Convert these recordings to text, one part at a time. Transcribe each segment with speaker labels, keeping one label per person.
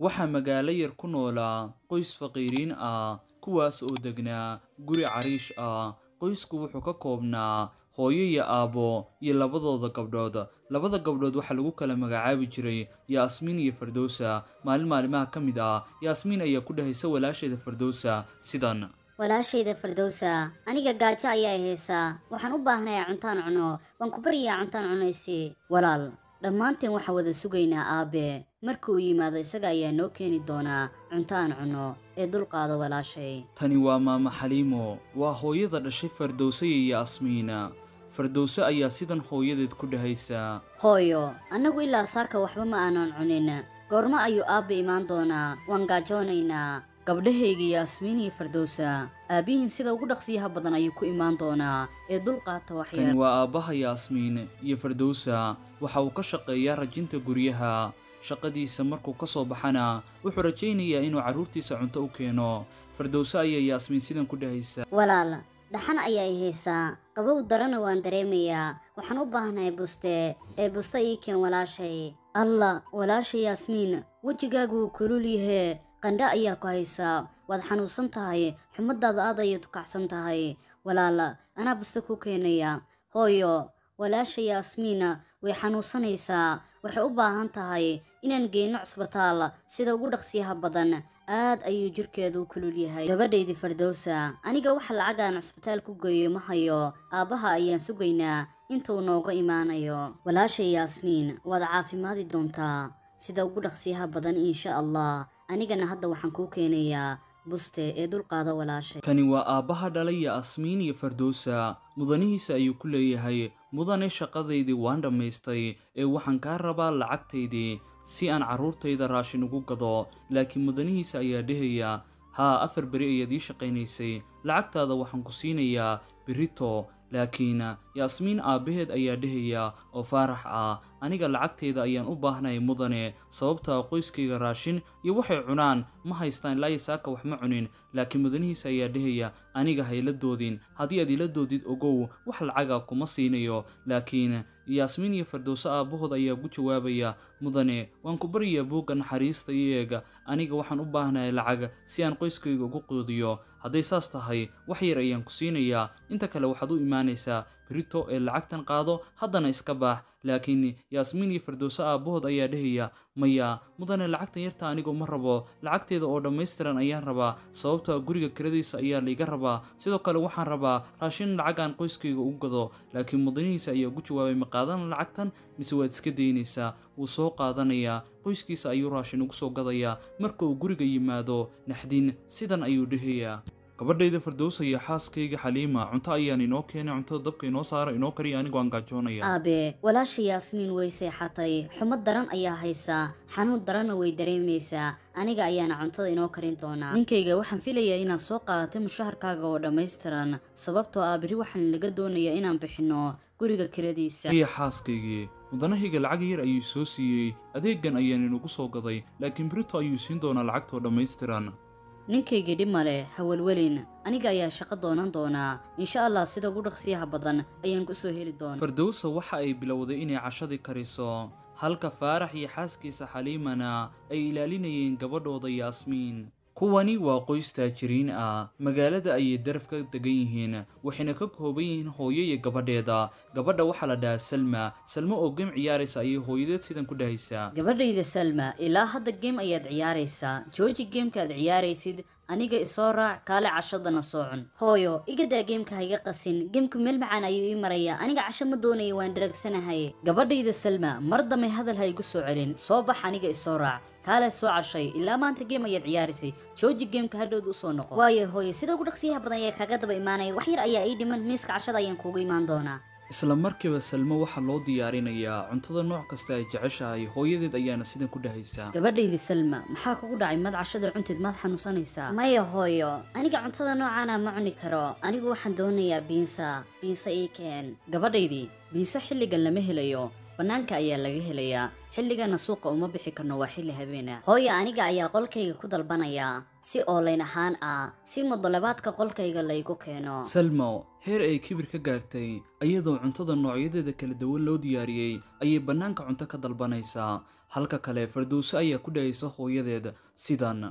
Speaker 1: Waxaa magaalo yar ku noolaa qoys faqiiriin ah kuwaas oo degnaa guri cariish ah qoysku wuxuu ka koobnaa hooyo iyo aabbo iyo labadooda gabdhood labada gabdhood waxaa lagu kala magacaabi jiray yaasmiin iyo fardowsa maalin maalimaha ka mid ah yaasmiin ayaa ku dhahaysa walaasheeda fardowsa sidan
Speaker 2: walaashayda fardowsa aniga gaajo ayaa haysaa waxaan u baahnayaa cuntaan cuno waan ku baryayaa cuntaan cunaysi walaal dhammaanteen waxaan wada sugaynaa aabbe markuu yimaado isaga ayaa noo keeni doonaa cuntaan aan cunno ee dulqaado walaashay
Speaker 1: tani waa maama xaliimo waa hooyada dhashay fardowsaya iyo asmiina fardowse ayaa sidan hooyadeed ku dhahaysaa
Speaker 2: hooyo annagu ilaa saaka waxba ma aanan cunin goormo ayuu aabba imaan doonaa waan gaajoonaynaa gabdhahayga iyo fardowsa aabbihiin sida ugu dhaqsiyaha badan ayuu ku imaan doonaa ee dulqaata waxyar tani waa
Speaker 1: aabbaha yaasmiin iyo fardowsa waxa uu ka shaqeeyaa rajinta guryaha shaqadiisa markuu ka soo baxana wuxuu rajaynayaa inuu carruurtiisa cunto u keeno fardowse ayaa yaasmiin sidan ku dhahaysa
Speaker 2: walaal dhaxan ayaa i haysaa qabow darana waan dareemayaa waxaan u baahnahay buste ee buste ii keen walaashay allah walaasha yaasmiin wejigaagu kulul yahee qandha ayaa ku haysaa waad xanuunsan tahay xumadaada aad ayay dukacsan tahay walaal anaa buste ku keenaya hooyo walaasha yaasmiina way xanuunsanaysaa waxay u baahan tahay inaan geyno cusbitaal sida ugu dhaqsiyaha badan aad ayuu jirkeedu u kulul yahay gabadhaydii fardowsa aniga wax lacagaan cusbitaal ku geeyo ma hayo aabbaha ayaan sugaynaa intuu nooga imaanayo walaashay yaasmiin waad caafimaadi doontaa sida ugu dhaqsiyaha badan insha allah anigana hadda waxaan kuu keenayaa buste ee dulqaada walaashay tani
Speaker 1: waa aabbaha dhalay yaasmiin iyo fardowsa mudanihiisa ayuu ku leeyahay mudane shaqadaydii waan dhammaystay ee waxaan kaa rabaa lacagtaydii si aan carruurtayda raashin ugu gado laakiin mudanihiisa ayaa dhehaya haa afar beri ayaad ii shaqaynaysay lacagtaada waxaan ku siinayaa berito laakiin yaasmiin aabbaheed ayaa dhehaya oo faarax ah aniga lacagteeda ayaan u baahnay mudane sababtaa ah qoyskayga raashin iyo waxay cunaan ma haystaan ilaa yasaaka wax ma cunin laakiin mudanihiisa ayaa dhehaya aniga hayla doodin haddii aad ila doodid ogow wax lacaga kuma siinayo laakiin yaasmiin iyo fardoose aabbahood ayaa gu jawaabaya mudane waan ku baryayaa buugga naxariista iyo eega aniga waxaan u baahnahay lacag si aan qoyskayga ugu quudiyo hadday saas tahay wax yar ayaan ku siinayaa inta kale waxaad u imaanaysaa rito ee lacagtan qaado haddana iska baax laakiin yaasmiin iyo firdowse aabbahood ayaa dhehaya maya mudane lacagtan yarta anigu ma rabo lacagteeda oo dhammaystiran ayaan rabaa sababtoa ah guriga kiradiisa ayaa layga rabaa sidoo kale waxaan rabaa raashin lacagaan qoyskayga u gado laakiin mudanihiisa ayaa ugu jawaabay ma qaadana lacagtan mise waad iska daynaysaa wuu soo qaadanayaa qoyskiisa ayuu raashin ugu soo gadayaa marka uu guriga yimaado naxdin sidan ayuu dhehayaa gabadhayda fardowsa iyo xaaskayga xaliima cunto ayaan inoo keenay cuntada dabka inoo saara inoo kariya anigoo angaajoonaya
Speaker 2: aabe walaasha yaasmiin way seexatay xumo daran ayaa haysaa xanuun daranna way dareemaysaa aniga ayaana cuntada inoo karin doonaa ninkayga waxaan filayaa inaad soo qaadatay mushaharkaaga oo dhammaystiran sababtoo ah berri waxaan laga doonayaa inaan bixinno guriga kiradiisa iya
Speaker 3: xaaskaygii mudanahayga lacag yar ayuu soo siiyey adeegan ayaan inugu soo gaday laakiin berito ayuu siin doonaa lacagtoo dhammaystiran
Speaker 2: ninkaygii dhib ha hawalwelin aniga ayaa shaqo doonan doonaa insha allah sida ugu dhaqsiyaha badan ayaan kusoo heli doona
Speaker 1: fardowso waxa ay bilowday inay cashadii kariso halka faarax iyo xaaskiisa xaliimana ay ilaalinayeen gabadhooda yaasmiin kuwani waa qoys taajiriin ah magaalada ayay daraf ka degan yihiin waxayna ka kooban yihiin hooyo iyo gabadheeda gabadha waxaa la dhahaa salma salma oo geem ciyaaraysa ayay hooyadeed sidan ku dhahaysaa
Speaker 2: gabadhayda salma ilaa hadda geem ayaad ciyaaraysaa jooji gemka geemkaaad ciyaaraysid aniga isoo raac kaale cashadana soo cun hooyo igadaa geemka ha iga qasin geemku meel macaan ayuu ii marayaa aniga casho ma doonaya waan daraagsanahay gabadhayda salma mar dambe hadal ha igu soo celin soo bax aniga isoo raac kaale soo cashay ilaa maanta geem ayaad ciyaarisay jooji geemka hadhowd usoo noqo waayo hooyo sida ugu dhaqsiyaha badan ayaa kaaga daba imaanaya wax yar ayaa ii dhiman miiska cashada ayaan kuugu imaan doonaa
Speaker 1: isla markiiba salmo waxaa loo diyaarinayaa cuntada nooc kasta ay jeceshahay hooyadeed ayaana sidan ku dhahaysaa
Speaker 2: gabadhaydii salma maxaa kugu dhacay mad cashada cunteed maad xanuunsanaysaa maya hooyo aniga cuntada noocaana ma cuni karo anigu waxaan doonayaa biinsa biinsa ii keen gabadhaydii biinse xilligan lama helayo bannaanka ayaa laga helayaa xilligana suuqa uma bixi karno waa xilli habeena hooyo aniga ayaa qolkayga ku dalbanayaa si oolayn ahaan ah si mudalabaadka qolkayga laygu keeno
Speaker 1: salmo heer ay kibir ka gaartay ayadoo cuntada noocyadeeda kala duwan loo diyaariyey ayay bannaanka cunto ka dalbanaysaa halka kale farduuso ayaa ku dhahaysa hooyadeed sidan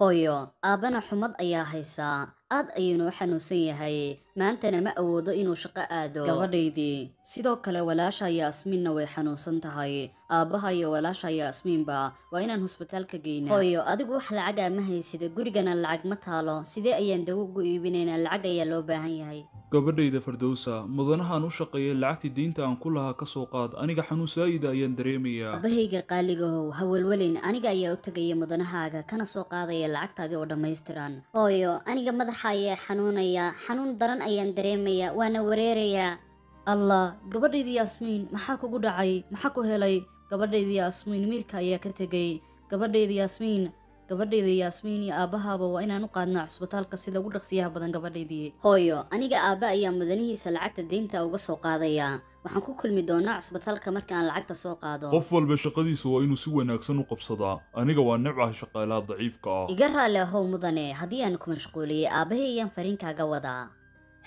Speaker 2: hooyo aabbana xumad ayaa haysaa aad ayuuna u xanuunsan yahay maantana ma awoodo inuu shaqo aado gabadhaydii sidoo kale walaasha yaasmiinna way xanuunsan tahay aabbaha iyo walaasha yaasmiinba waa inaan husbitaalka geynaa hooyo adigu wax lacagaa ah ma haysida gurigana lacag ma taalo sidee ayaan dagugu iibinaynaa lacag ayaa loo baahan yahay
Speaker 3: gabadhayda fardowsa mudanahaan u shaqeeyay lacagtii diinta aan ku lahaa ka soo qaad aniga xanuun saa'ida ayaan dareemayaa
Speaker 2: aabbahayga qaaligahow hawalwelin aniga ayaa u tegaya mudanahaaga kana soo qaadaya lacagtaadii oo dhammaystiran hooyo aniga madaxa ayaa xanuunaya xanuun daran ayaan dareemayaa waana wareerayaa allah gabadhaydi yaasmiin maxaa kugu dhacay maxaa ku helay gabadhaydi yaasmiin miirka ayaa ka tegay gabadhayda yaasmiin gabadhayda yaasmiin iyo aabbahaaba waa inaan u qaadnaa cusbitaalka sida ugu dhaqsiyaha badan gabadhaydii hooyo aniga aabbe ayaa mudanihiisa lacagta deynta uga soo qaadayaa waxaan ku kulmi doonaa cusbitaalka marka aan lacagta soo qaado qof
Speaker 3: walba shaqadiisa waa inuu si wanaagsan u qabsadaa aniga waa nabcaha shaqaalaha daciifka ah
Speaker 2: iga raalli ahow mudane haddii aan ku mashquuliyey aabbahay ayaan fariinkaaga wadaa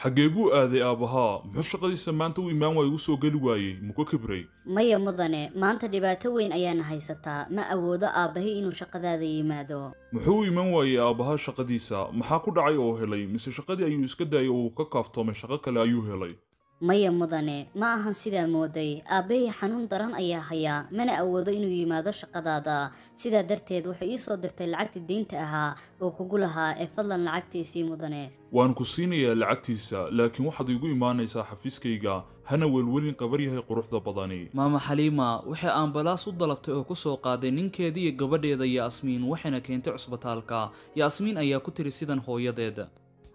Speaker 3: xaggee buu aaday aabbahaa muxuu shaqadiisa maanta u imaan waayo ugu soo geli waayey muka kibray
Speaker 2: maya mudane maanta dhibaato weyn ayaana haysataa ma awoodo aabbahi inuu shaqadaada yimaado
Speaker 3: muxuu u iman waayey aabbahaa shaqadiisa maxaa ku dhacay oo helay mise shaqadii ayuu iska daayay oo uu ka kaaftoomay shaqo kale ayuu helay
Speaker 2: maya mudane ma ahan sidaa mooday aabbahey xanuun daran ayaa hayaa mana awoodo inuu yimaado shaqadaada sidaa darteed wuxuu ii soo dirtay lacagtii deynta ahaa oo kugu lahaa ee fadlan lacagtiisii mudane
Speaker 3: waan ku siinayaa lacagtiisa laakiin waxaad iigu imaanaysaa xafiiskayga hana welwelin qabar yahay quruxda badani
Speaker 1: maama xaliima waxay aambalaas u dalabtay oo ku soo qaaday ninkeediiyo gabadheeda yaasmiin waxayna keentay cusbitaalka yaasmiin ayaa ku tiri sidan hooyadeed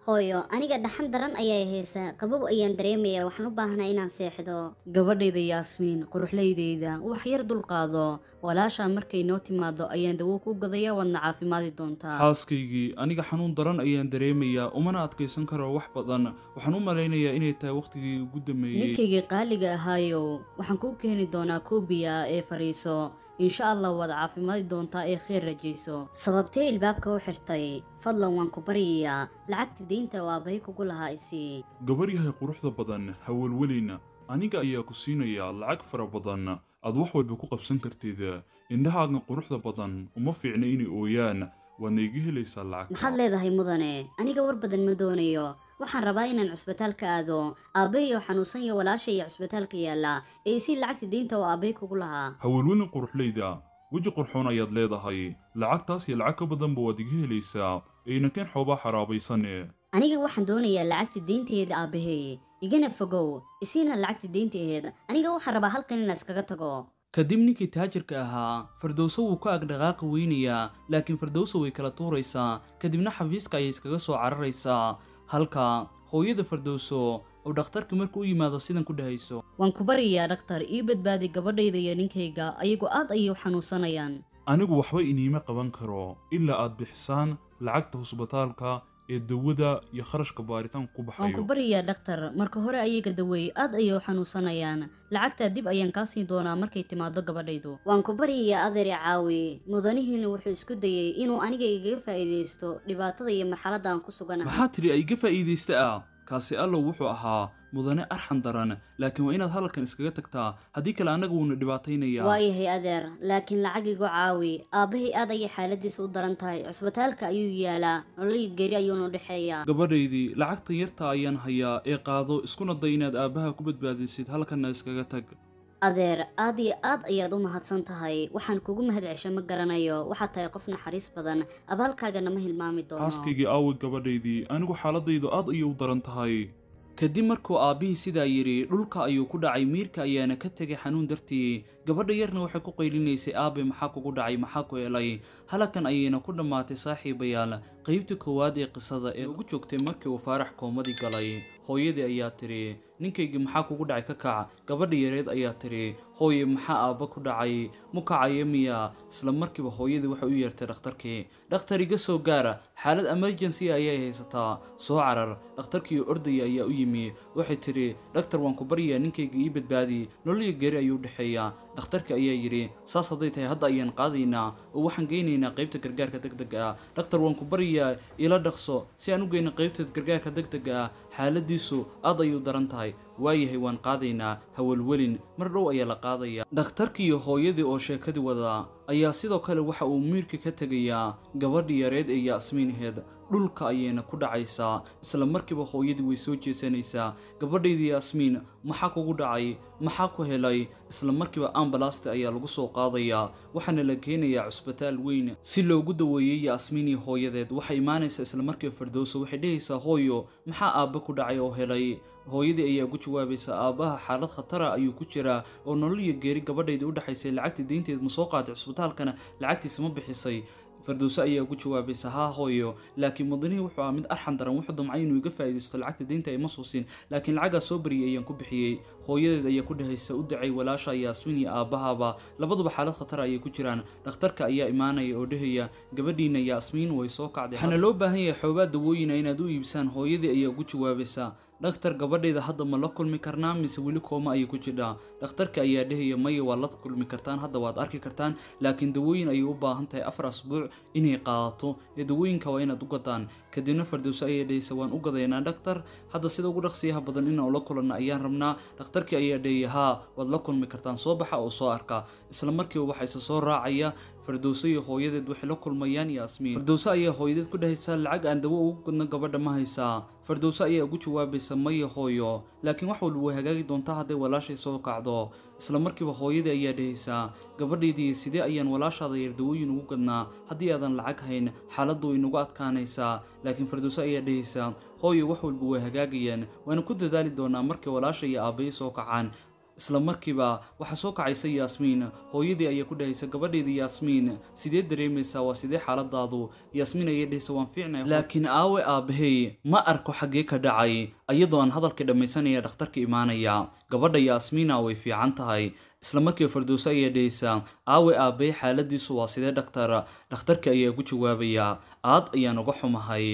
Speaker 2: hooyo aniga dhaxan daran ayaa haysaa qabow ayaan dareemayaa waxaan u baahnaa inaan seexdo gabadhayda yaasmiin quruxleydeyda wax yar dulqaado walaashaa markay noo timaado ayaan dawo kuu gadaya waadna caafimaadi doontaa
Speaker 3: xaaskaygii aniga xanuun daran ayaan dareemayaa umana adkaysan karo wax badan waxaan u malaynayaa inay tahay wakhtigii ugu dambeeyey ninkayga
Speaker 2: qaaliga ahaayow waxaan kuu keeni doonaa koobiya ee fariiso insha allah waad caafimaadi doontaa ee khayr rajayso sababtee ilbaabka u xirtay fadlan waan ku baryayaa lacagta diinta oo aabbahay kugu lahaa isii
Speaker 3: gabaryahay quruxda badan hawalweleyna aniga ayaa ku siinayaa lacag fara badan aad wax walba ku qabsan kartid indhahaadna quruxda badan uma fiicna inay ooyaan waadna iga helaysaa lacag maxaad
Speaker 2: leedahay mudane aniga war badan ma doonayo waxaan rabaa inaan cusbitaalka aado aabbahay oo xanuunsan iyo walaasha iyo cusbitaalka yaalla ee isii lacagta deynta oo aabbahay kugu lahaa
Speaker 3: haweenweynin quruxleyda weji qurxoon ayaad leedahay lacagtaas iyo lacag ka badanba waad iga helaysaa ayna keen xoobaa xaraabaysane
Speaker 2: aniga waxaan doonayaa lacagta diintaheed aabbahay igana fogow isiina lacagta diintaheed aniga waxaan rabaa halkan inaan iskaga tago
Speaker 1: kadib ninkii taajirka ahaa fardowso wuu ka agdhaqaaqi weynayaa laakiin fardowso way kala tuuraysaa kadibna xafiiska ayay iskaga soo cararaysaa halka hooyada fardowso oo dhakhtarka marka u yimaado sidan ku dhahayso
Speaker 2: waan ku baryayaa dhakhtar ii badbaadi gabadhayda iyo ninkayga ayagu aad ayay u xanuunsanayaan
Speaker 3: anigu waxba iniima qaban karo ilaa aad bixisaan lacagta husbitaalka ee dawada iyo kharashka baaritaanku ku baxayo waan ku
Speaker 2: baryayaa dhakhtar marka hore ayaga daweeyey aad ayay u xanuunsanayaan lacagtaa dib ayaan kaa siin doonaa markay timaado gabadhaydu waan ku baryayaa adeere caawi mudanihiina wuxuu isku dayey inuu aniga igaga faa'iidaysto dhibaatada iyo marxaladda aan ku sugana maxaa
Speaker 3: tidhi ay iga faa'iidaysta
Speaker 1: ah kaasi allow wuxuu ahaa mudane arxan daran laakiin waa inaad hadalkan iskaga tagtaa haddii kale annaga wuuna dhibaataynaya
Speaker 2: waayahay adeer laakiin lacag igu caawi aabbahay aad ayay xaaladiisa u daran tahay cusbitaalka ayuu yaalaa nololii geri ayuunu dhexeeyaa
Speaker 3: gabadhaydii lacagtan yarta ayaan hayaa ee qaado iskuna day inaad aabbaha ku badbaadisid halkanna iskaga tag
Speaker 2: adeer aad iyo aad ayaad u mahadsan tahay waxaan kugu mahad cesho ma garanayo waxaad tahay qof naxariis badan abaalkaagana ma hilmaami doono xaaskaygii
Speaker 3: aaway gabadhaydii anigu xaaladaydu aad ayay u daran tahay kadib markuu aabbihii sidaa yidhi dhulka ayuu ku dhacay miirka ayaana ka
Speaker 1: tegay xanuun dartii gabadha yarna waxay ku qaylinaysay aabe maxaa kugu dhacay maxaa ku helay halakan ayayna ku dhammaatay saaxiibayaal qaybtii koowaad ee qisada ee ugu joogtay markii uu faarax koomadii galay hooyadii ayaa tiri ninkayga maxaa kugu dhacay ka kac gabadha yareed ayaa tiri hooye maxaa aabba ku dhacay mukacayo eh, miya isla markiiba hooyadii waxay u yeertay dhakhtarkii dhakhtar iga soo gaara xaalad emergency ayay haysataa soo carar dhakhtarkiioo ordaya ayaa u yimi waxay tiri dhakhtar waan ku baryayaa ninkayga ii badbaadi nololiya geri ayuu dhexeeyaa dhakhtarka ayaa yidhi saas hadday tahay hadda ayaan qaadaynaa oo waxaan geynaynaa qaybta gargaarka deg dega ah dhakhtar waan ku baryayaa ila dhaqso si aan u geyna qaybta gargaarka deg dega ah xaaladiisu aad ayuu daran tahay waayahay waan qaadaynaa hawalwelin mar dhow ayaa la qaadaya dhakhtarkiiyo hooyadii oo sheekadii wadaa ayaa sidoo kale waxa uu miirka ka tegayaa gabadhi yareed ee yaasmiinheed dhulka ayayna ku dhacaysaa isla markiiba hooyadii way soo jeesanaysaa gabadhaydii yaasmiin maxaa kugu dhacay maxaa ku helay isla markiiba ambalaasta ayaa lagu soo qaadayaa waxaana la keenayaa cusbitaal weyn si loogu daweeyey yaasmiin iyo hooyadeed waxay imaanaysaa isla markiiba firdowso waxay dhehaysaa hooyo maxaa aabba ku dhacay oo helay hooyadii ayaa ugu jawaabaysaa aabbaha xaalad khatara ayuu ku jiraa oo nolol iyo geeri gabadhaydii u dhexaysay lacagtii deynteed ma soo qaaday cusbitaalkana lacagtiisa ma bixisay firdowse ayaa ugu jawaabaysa haa hooyo laakiin mudanihii wuxuu aha mid arxan daran wuxuu damcay inuu iga faa'iidaysto lacagta deynta ima suusin laakiin lacagaa soo bariyay ayaan ku bixiyey hooyadeed ayaa ku dhahaysa u dacay walaasha yaasmin iyo aabbahaaba labaduba xaalad khatara ayay ku jiraan dhakhtarka ayaa imaanaya oo dhehaya gabadhiina yaasmiin way soo kacday waxaana loo baahan yahay xoobaa dawooyina inaad u iibsaan hooyadii ayaa ugu jawaabaysaa dhakhtar gabadhayda hadda ma la kulmi karnaa mise weli kooma ayay ku jidhaa dhakhtarka ayaa dhehaya maya waa la kulmi kartaan hadda waad arki kartaan laakiin dawooyin ayay u baahan tahay afar asbuuc inay qaadato ee dawooyinka waa inaad u gadaan kadibna fardowso ayaa dhahaysa waan u gadaynaa dhakhtar hadda sida ugu dhaqsiyaha badan inaan la kulanna ayaan rabnaa dhakhtarkii ayaa dhehaya haa waad la kulmi kartaan soo baxa oo soo arka isla markiiba waxaa soo raacaya fardowse iyo hooyadeed waxay la kulmayaan iyo fardowse ayaa hooyadeed ku dhahaysaa lacag aan dawo ugu gudna gabadha ma haysaa fardowse ayaa ugu jawaabaysa maya hooyo laakiin wax walba way hagaagi doontaa hadday walaashay soo kacdo isla markiiba hooyadii ayaa dhahaysaa gabadhaydii sidee ayaan walaashaada yardawooyin ugu gadnaa haddii aadan lacag hayn xaaladdu way nagu adkaanaysaa laakiin fardowse ayaa dhahaysaa hooyo wax walba way hagaagayaan waana ku dadaali doonaa markay walaasha iyo aabbayi soo kacaan isla markiiba waxaa soo kacaysa yaasmiin hooyadii ayay ku dhahaysa gabadheedii yaasmiin sidee dareemaysaa waa sidee xaaladaadu yaasmiin ayay dhahaysa waan fiicnay laakiin aawe aabbahey ma arko xaggee ka dhacay iyadoo aan hadalkii dhammaysanaya dhakhtarka imaanaya gabadha yaasmiina way fiican tahay isla markiiba fardowso ayaa dhahaysaa aawe aabbahe xaaladiisu waa sidee dhakhtar dhakhtarka ayaa ugu jawaabaya aad ayaan uga xumahay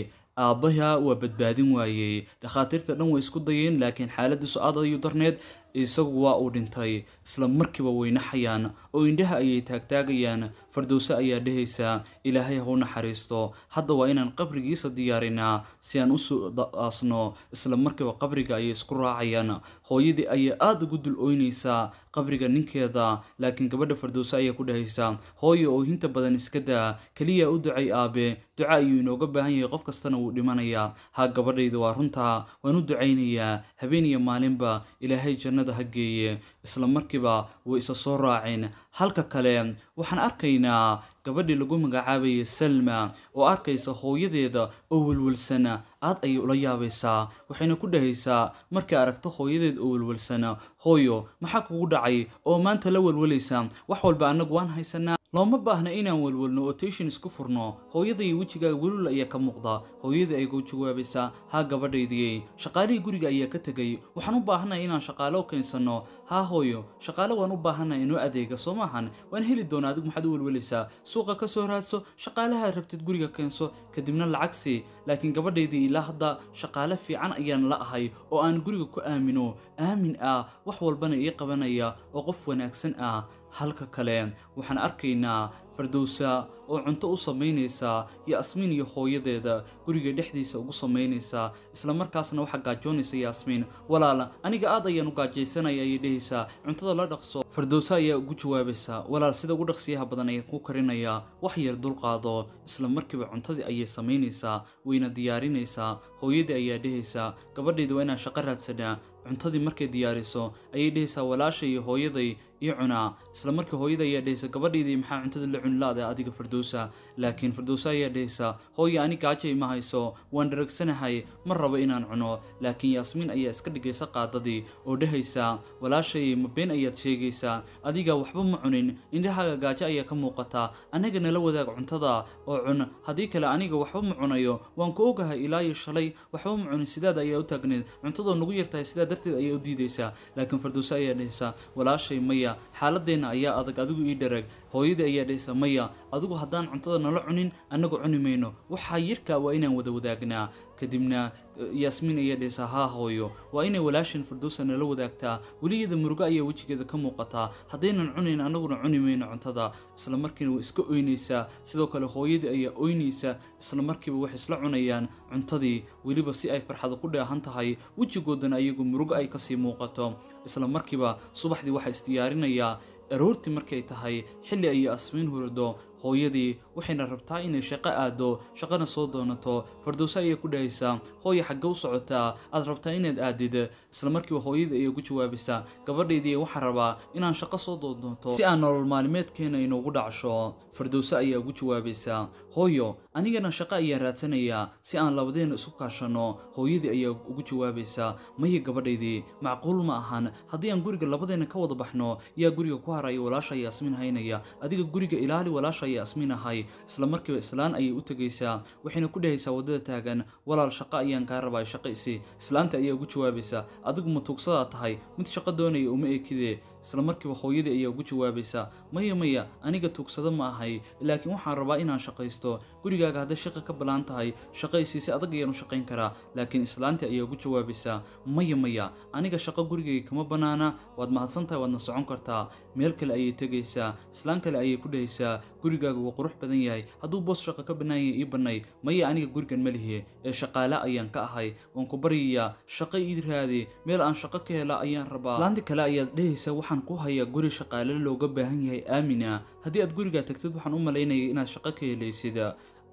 Speaker 1: aabbaha waa badbaadin waayey dhakhaatiirta dhan way isku dayeen laakiin xaaladiisu aad ayuu darneed isagu waa uu dhintay isla markiiba wayna xayaan oo indhaha ayay taagtaagayaan fardowse ayaa dhahaysaa ilaahay hau naxariisto hadda waa inaan qabrigiisa diyaarinaa si aan u suaasno isla markiiba qabriga ayay isku raacayaan hooyadii ayaa aada ugu dul oynaysaa qabriga ninkeeda laakiin gabadha fardowse ayaa ku dhahaysaa hooyo oo hinta badan iska daa keliya u ducay aabe duca ayuu inooga baahan yahay qof kastana wuu dhimanayaa haa gabadhayda waa runtaa waan u ducaynayaa habeen iyo maalinba ilaahay jannada bulshada ha geeye isla markiiba way isa soo raaceen halka kale waxaan arkaynaa gabadhii lagu magacaabayay salma oo arkaysa hooyadeeda oo welwalsana aad ayay ula yaabaysaa waxayna ku dhahaysaa markay aragto hooyadeed oo welwalsana hooyo maxaa kugu dhacay oo maanta la welwalaysa wax walba annagu waan haysanaa looma baahna inaan welwelno oo tiishin isku furno hooyadaiyo wejigaaga welwel ayaa ka muuqda hooyadii ayguu jawaabaysaa haa gabadhaydiyey shaqaalihii guriga ayaa ka tegay waxaan u baahannahay inaan shaqaalo keensanno haa hooyo shaqaale waan u baahannahay inoo adeega soo maahan waan heli doonaa adigu maxaad u welwelaysaa suuqa ka soo raadso shaqaalaha rabtid guriga keenso kadibna lacagsi laakiin gabadhaydii ilaa hadda shaqaale fiican ayaan la ahay oo aan guriga ku aamino aamin ah wax walbana ii qabanaya oo qof wanaagsan ah halka kale waxaan arkaynaa fardowsa oo cunto u samaynaysa yaasmiin iyo hooyadeeda guriga dhexdiisa ugu samaynaysa markaasna waxaa gaajoonaysa ah, yaasmiin walaal aniga aad ayaan u gaajaysanaya ayay dhehaysaa cuntada la dhaqso fardowsa ayaa ugu jawaabaysa walaal sida ugu dhaqsiyaha badan ayaan ku karinayaa wax yar dulqaado isla markiiba cuntadii ayay samaynaysaa wayna diyaarinaysaa hooyadii ayaa dhehaysaa gabadhayda waa inaan shaqo raadsanaa cuntadii markay diyaariso ayay dhehaysaa walaasha iyo hooyaday ii cunaa isla marka hooyada ayaa dhahaysa gabadhiidii maxaa cuntada la cunilaade adiga fardowsa laakiin fardowsa ayaa dhehaysa hooya ani gaajo ima hayso waan dharagsanahay ma rabo inaan cuno laakiin yaasmiin ayaa iska dhigaysa qaadadii oo dhehaysa walaashay ma been ayaad sheegaysaa adiga waxba ma cunin indhahaaga gaajo ayaa ka muuqata annaga nala wadaag cuntada oo cun haddii kale aniga waxba ma cunayo waan ku ogahay ilaayo shalay waxba ma cunin sidaad ayaa u taagneed cuntadoo nagu yartahay sidaa darteed ayaa u diidaysaa laakiin fardowsa ayaa dhehaysa walaashay maya maya xaaladeena ayaa adag adigu ii dharaag hooyada ayaa dhehesa maya adigu haddaan cuntada nala cunin annagu cuni mayno waxaa yirka waa inaan wada wadaagnaa kadibna eh, yaasmiin ayaa dheheysaa haa hooyo waa inay walaashan firdowsa nala wadaagtaa weliyada murugo ayaa wejigeeda ka muuqataa haddaynan cunayn annaguna cuni mayno cuntada islamarkiina markiina way iska oynaysaa sidoo kale hooyadii ayaa oynaysa isla markiiba waxay isla cunayaan cuntadii weliba si ay farxada ku dheehan tahay wejigoodana ayagu murugo ay kasii muuqato isla markiiba subaxdii waxaa isdiyaarinayaa aroortii markay tahay xilli ayay asmiin hurdo hooyadii waxayna rabtaa inay shaqo aado shaqana soo doonato fardowsa ayay ku dhahaysaa hooya xagge u socotaa aad rabtaa inaad aadid isla markiiba hooyadii ayay ugu jawaabaysaa gabadhaydii waxaan rabaa inaan shaqo soo doondoonto si aan nolol maalmeedkeena inoogu dhacsho fardowse ayaa ugu jawaabaysaa hooyo anigana shaqo ayaan raadsanayaa si aan labadeen isu kaashanno hooyadii ayaa ugu jawaabaysaa maya gabadhaydii macquul ma ahan haddii aan guriga labadeena ka wada baxno yaa guriga ku haraya walaasha yaasmin haynaya adiga guriga ilaali walaasha ayay asminahay isla markiiba islaan ayay u tegaysaa waxayna ku dhehaysaa waddada taagan walaal shaqo ayaan kaa rabaa shaqo isi islaanta ayaa ugu jawaabaysa adigu ma tuugsadaa tahay mid shaqo doonaya uma eekidee isla markiiba hooyadii ayaa ugu jawaabaysaa maya maya aniga tuugsado ma ahay laakiin waxaan rabaa inaan shaqaysto gurigaaga hadday shaqa ka balaan tahay shaqa isiisa adag ayaanu shaqayn karaa laakiin islaantii ayaa ugu jawaabaysaa maya maya aniga shaqo gurigayga kama bannaana waad mahadsantahay waadna socon kartaa meel kale ayay tegaysaa islaan kale ayay ku dhehaysaa gurigaaga waa qurux badan yahay hadduu boos shaqo ka bannaan yahay ii bannay maya aniga gurigan ma lihi ee shaqaale ayaan ka ahay waan ku baryayaa shaqo ii raadi meel aan shaqo ka hela ayaan rabaa islaantii kale ayaad dhehaysaa waxaan waxaan ku hayaa guri shaqaale looga baahan yahay aamina ah. haddii aad gurigaa tagtid waxaan u malaynaya inaad shaqo ka helaysid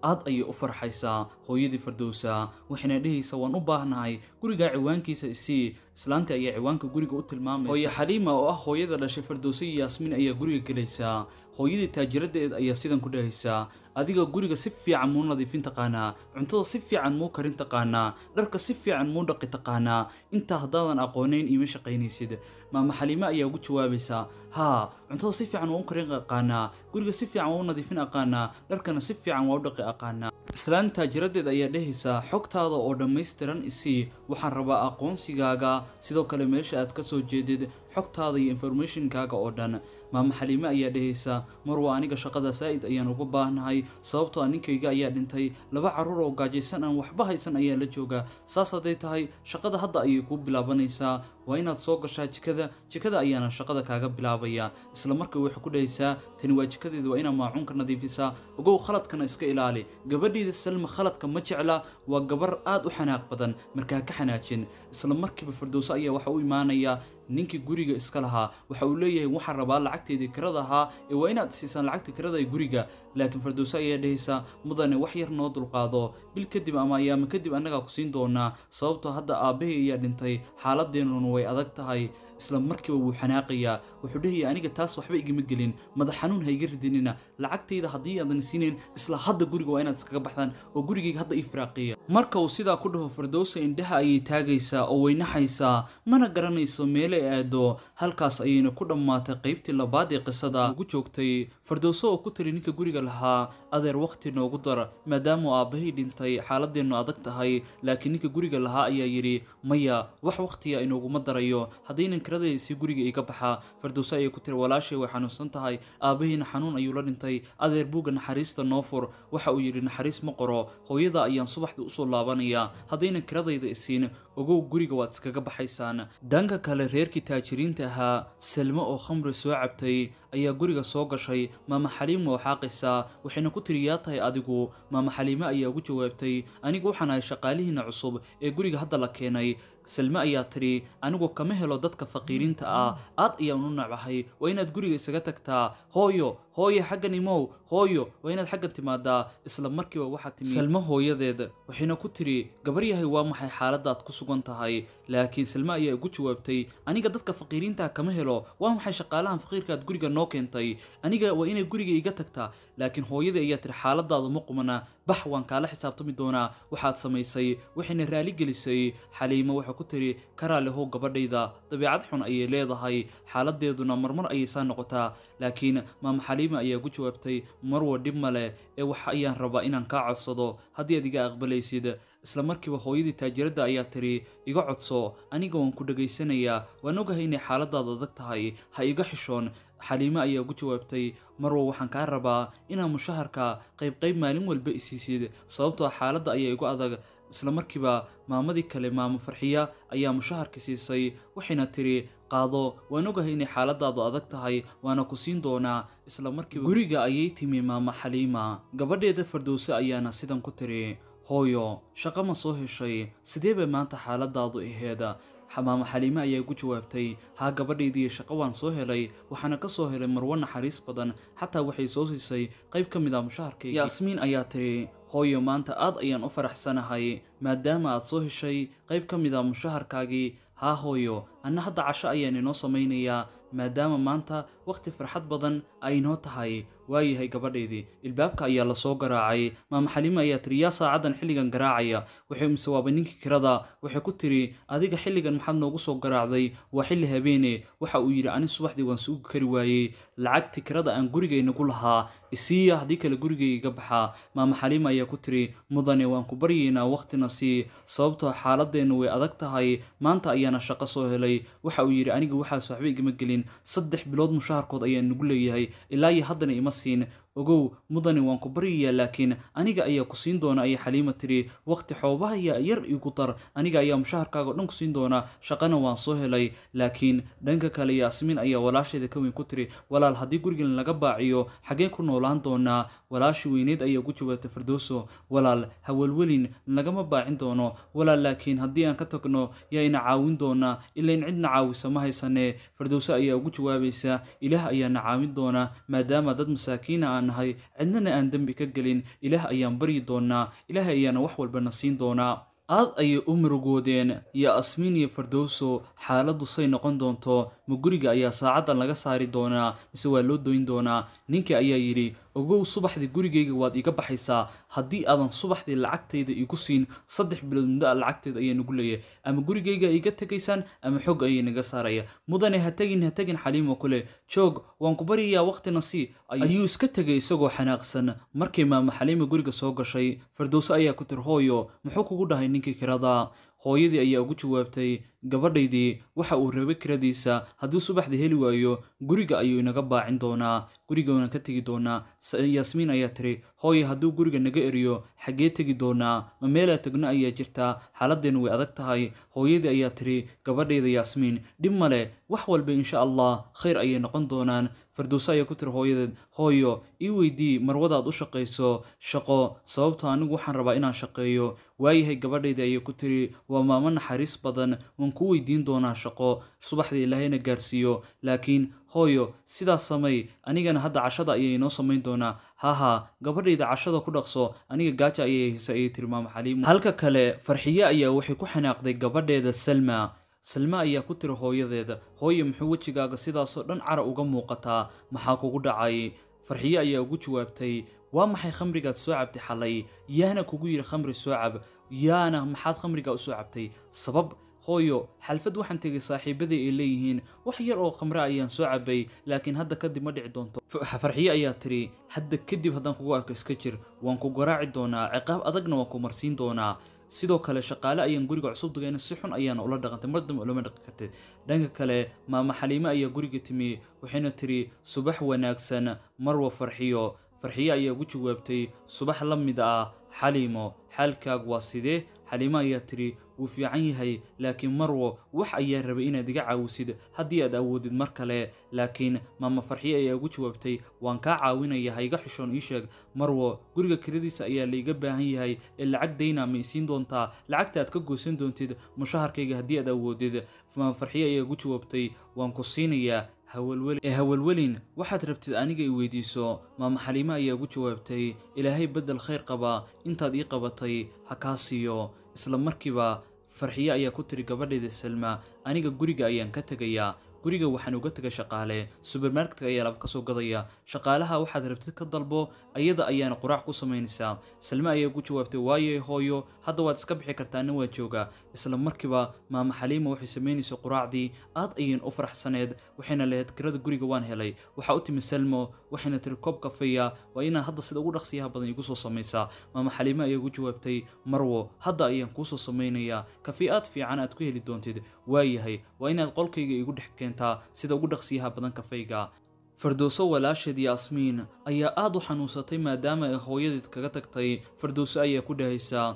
Speaker 1: aad ayay u farxaysaa hooyadii fardowsa waxayna dhihaysa waan u baahnahay gurigaa ciwaankiisa isii islaanta ayaa ciwaanka guriga u tilmaamaysa hooye xaliima oo ah hooyada dhashay fardowsa iyo yaasmiin ayaa guriga gelaysaa hooyadii taajiradeed ayaa sidan ku dhahaysaa adiga guriga si fiican muu nadiifin taqaanaa cuntada si fiican muu karin taqaanaa dharka si fiican muu dhaqi taqaanaa intaa haddaadan aqoonayn iima shaqaynaysid maama xaliime ayaa ugu jawaabaysaa haa cuntada si fiican waa u karin aqaanaa guriga si fiican waa u nadiifin aqaanaa dharkana si fiican waa u dhaqi aqaanaa islaan taajiradeed ayaa dhehaysaa xogtaada oo dhammaystiran isii waxaan rabaa aqoonsigaaga sidoo kale meesha aad ka soo jeedid xogtaada iyo informationkaaga oo dhan maamo xaliime ayaa dhehaysa mar aniga shaqada saa'id ayaan ugu baahnahay sababtoo a ah ninkayga ayaa dhintay laba carruur oo gaajaysan aan waxba haysan ayaa la joogaa saas hadday tahay shaqada hadda ayay kuu bilaabanaysaa waa inaad soo gashaa jikada jikada ayaana shaqada kaaga bilaabayaa isla marka waxay ku dhahaysaa tani waa jikadeeda waa inaad maacuunka nadiifisaa ogow khaladkana iska ilaali gabadheeda salma khaladka ma jecla waa gabar aad u xanaaq badan markaa ka xanaajin isla markiiba firdowse ayaa waxa u imaanayaa ninkii guriga iska lahaa waxa uu leeyahay waxaan rabaa lacagteedii kirada ahaa ee waa inaad siisaan lacagtii kirada ee guriga laakiin firdowse ayaa dhahaysa mudane wax yar noo dulqaado bil kadib ama ayaama kadib annagaa ku siin doonaa sababtoo hadda aabbahay ayaa dhintay xaaladeennuna way adag tahay isla markiiba wuu xanaaqayaa wuxuu dhehaya aniga taas waxba igama gelin madax xanuun ha iga ridinina lacagtayda haddii aadan siinayn isla hadda guriga waa inaad iskaga baxdaan oo gurigayga hadda ii firaaqiya marka uu sidaa ku dhaho firdowsa indhaha ayay taagaysaa oo weynaxaysaa mana garanayso meele aado halkaas ayayna ku dhammaatay qaybtii labaad ee qisada ugu joogtay firdowso oo ku tali ninka guriga lahaa adeer wakhti noogu dar maadaamuu aabbahay dhintay xaaladeennu adag tahay laakiin ninka guriga lahaa ayaa yidhi maya wax wakhtiya inooguma darayo haddaynan fikradaysi guriga iga baxaa fardowse ayay ku tiri walaashay way xanuunsan tahay aabbahiina xanuun ayuu la dhintay adeer buugga naxariista noo waxa uu yidhi naxariis ma qoro hooyada ayaan subaxdii usoo laabanayaa haddayna kiradayda isiin ogow guriga waad iskaga baxaysaan dhanka kale reerkii taajiriinta ahaa selmo oo khamri soo cabtay ayaa guriga soo gashay maama xaliim oo xaaqaysaa waxayna ku tiri yaa tahay adigu maama xaliime ayaa ugu jawaabtay anigu waxaan ahay shaqaalihiina cusub ee guriga hadda la keenay selme ayaa tidhi anigu kama helo dadka faqiiriinta ah aad ayaan u nacahay waa inaad guriga isaga tagtaa hooyo hooyo xagga imow hooyo waa inaad xaggan timaadaa isla markiiba waxaa timi salmo hooyadeed waxayna ku tidhi gabaryahay waa maxay xaaladaad ku sugan tahay laakiin salmo ayaa igu jawaabtay aniga dadka faqiiriintaa kama helo waa maxay shaqaalahan faqiirkaad guriga noo keentay aniga waa inay guriga iga tagtaa laakiin hooyadii ayaa tidhi xaaladaadu ma qumana bax waan kaala xisaabtami doonaa waxaad samaysay waxayna raali gelisay xaliimo waxay ku tiri karaalehow gabadhayda dabiicad xun ayay leedahay xaaladeeduna marmar ayaysaa noqotaa laakiin maama xaliima ayaa ku jawaabtay marwa dhib ma leh ee wax ayaan rabaa inaan kaa codsado haddii adiga aqbalaysid isla markiiba hooyadii taajiradda ayaa tiri iga codso aniga waan ku dhagaysanayaa waan ogahay inay xaaladaada adag tahay ha iga xishoon xaliime ayaa ugu jawaabtay marwa waxaan kaa rabaa inaa mushaharka qaybqayb maalin walba isiisid sababtoo ah xaaladda ayaa igu adag isla markiiba maamadii kale maamo farxiya ayaa mushaharka siisay waxayna tiri qaado waan ogahay inay xaaladaadu adag tahay waana ku siin doonaa isla markiiba guriga ayay timi maamo xaliima gabadheeda fardowse ayaana sidan ku tiri hooyo shaqo ma soo heshay sidee bay maanta xaaladaadu aheeda xamaamo xaliime ayaa gu jawaabtay haa gabadhaydiiyo shaqo waan soo helay waxaana ka soo helay marwo naxariis badan xataa waxay soo siisay qayb ka mid ah mushaharkayga yaasmiin ayaa tiri hooyo maanta aad ayaan u faraxsanahay maadaama aad soo heshay qayb ka mid ah mushaharkaagii haa hooyo anna hadda casho ayaan inoo samaynayaa maadaama maanta wakhti farxad badan ay inoo tahay waayahay gabadheedii ilbaabka ayaa lasoo garaacay maama xaliima ayaa tiri yaa saacaddan xilligan garaacaya waxay musawaabininkii kirada waxay ku tiri adiga xilligan maxaad noogu soo garaacday waa xilli habeene waxa uu yidhi ani subaxdii waan suugi kari waayey lacagtii kirada aan gurigay nagu lahaa isiiya haddii kale gurigayga baxaa maama xaliima ayaa ku tiri mudane waan ku baryaynaa wakhtina sii sababtoo ah xaaladeennu way adag tahay maanta ayaana shaqo soo helay waxa uu yidhi aniga waxaas waxba igama gelin saddex bilood mushaharkood ayaan nagu leeyahay ilaa iyo haddana ima seen ogow mudani waan ku baryayaa laakiin aniga ayaa ku siin doona ayay xaliima tiri waqti xoobahaya yar igu dar aniga ayaa mushaharkaaga dhan ku siin doonaa shaqana waan soo helay laakiin dhanka kale yaasmiin ayaa walaasheeda ka weyn ku tiri walaal haddii gurigan laga baaciyo xageen ku noolaan doonaa walaashi weyneed ayaa ugu jawaabtay firdowso walaal hawalwelin lagama baacin doono walaal laakiin haddii aan ka tagno yaa ina caawin doonaa ilain cidna caawisa ma haysanee firdowso ayaa ugu jawaabaysa ilaah ayaana caawin doonaa maadaama dad masaakiina aan nahay cidnana aan dembi ka gelin ilaah ayaan baryi doonaa ilaah ayaana wax walba na siin doonaa aad ayay u murugoodeen iyo asmiin iyo fardowso xaaladdu say noqon doonto ma guriga ayaa saacaddan laga saari doonaa mise waa loo doyn doonaa ninkii ayaa yidhi ogow subaxdii gurigayga waad iiga baxaysaa haddii aadan subaxdii lacagtayda igu siin saddex bilood muddo a lacagtayda ayaa nagu leeyahay ama gurigayga iga tegaysaan ama xoog ayay naga saaraya mudane ha tegin ha tegin xaliimo kule joog waan ku baryayaa wakhtina sii ayuu iska tegay isagoo xanaaqsan markii maama xaliima guriga soo gashay fardowse ayaa ku tir hooyo muxuu kugu dhahay ninkii kirada hooyadii ayaa ugu jawaabtay gabadhaydii waxa uu rabay kiradiisa haddii subaxdii heli waayo guriga ayuu inaga baacin doonaa gurigana ka tegi doonaa yaasmiin ayaa tiri hooye hadduu guriga naga eriyo xaggee tegi doonaa ma meelaa tagno ayaa jirtaa xaaladdeennu way adag tahay hooyadii ayaa tiri gabadhayda yaasmiin dhib male wax walba insha allah khayr ayay noqon doonaan farduuso ayaa ku tiri hooyadeed hooyo ii weydii marwadaad u shaqayso shaqo sababtoo ah anigu waxaan rabaa inaan shaqeeyo waayahay gabadhayda ayay ku tiri waa maamo naxariis badan waan ku weydiin doonaa shaqo subaxda ilaahayna gaarsiiyo laakiin hooyo sidaas samay anigana hadda cashada ayay inoo samayn doonaa haha gabadhayda cashada ku dhaqso aniga gaaja ayay haysa ayay tiri maamo xaliimo halka kale farxiye ayaa waxay ku xanaaqday gabadheeda salma salma ayaa ku tiri hooyadeeda hooyo muxuu wejigaaga sidaasoo dhan cara uga muuqataa maxaa kugu dhacay farxiye ayaa ugu jawaabtay waa maxay khamrigaad soo cabtay xalay yaana kugu yidhi khamri soo cab yaana maxaad khamriga u soo cabtay sabab hooyo xalfad waxaan tegay saaxiibaday ay leeyihiin wax yar oo khamre ayaan soo cabay laakiin hadda kadib ma dhici doonto farxiye ayaa tiri hadda kadib haddaan kugu arko iska jir waan ku garaaci doonaa ciqaab adagna waan ku marsiin doonaa sidoo kale shaqaale ayaan guriga cusub digayna si xun ayaana ula dhaqantay mar dambe ulama dhaqan kartid dhanka kale maama xaliime ayaa guriga timi waxayna tiri subax wanaagsan marwa farxiyo farxiyo ayaa ugu jawaabtay subax la mid ah xaliimo xaalkaagu waa sidee xaliimo ayaa tidhi wuu fiican yahay laakiin marwo wax ayaa rabay inaad iga caawisid haddii aad awoodid mar kale laakiin maama farxiyo ayaa ugu jawaabtay waan kaa caawinaya ha iga xishoon ii sheeg marwo guriga kiradiisa ayaa laiga baahan yahay ee lacag dayna ma isiin doontaa lacagta aad ka goosan doontid mushaharkayga haddii aad awoodid maama farxiyo ayaa ugu jawaabtay waan ku siinayaa ee hawalwelin waxaad rabtid aniga i weydiiso maama xaliime ayaa ugu jawaabtay ilaahay beddel khayr qaba intaad ii qabatay ha kaa siiyo isla markiiba farxiye ayaa ku tiri gabadheeda salma aniga guriga ayaan ka tegayaa guriga waxaan uga tegay shaqaale subermarketka ayaa lab ka soo gadaya shaqaalaha waxaad rabtid ka dalbo ayada ayaana quraac ku samaynaysaa salme ayaa ugu jawaabtay waaye hooyo hadda waad iska bixi kartaa nin waa jooga isla markiiba maama xaliima waxay samaynaysa quraacdii aad ayaan u faraxsaneed waxayna lahayd kirada guriga waan helay waxaa u timi salmo waxayna tiri koob kafeya waa inaa hadda sida ugu dhaqsiyaha badan igu soo samaysaa maama xaliima ayaa ugu jawaabtay marwo hadda ayaan kuusoo samaynayaa kafee aad fiican aad ku heli doontid waayahay waa inaad qolkayga igu dhex keenta deynta sida ugu dhaqsiyaha badan kafayga fardooso walaasheed yaasmiin ayaa aad u xanuunsatay maadaama ay hooyadeed kaga tagtay fardoose ayaa ku dhahaysaa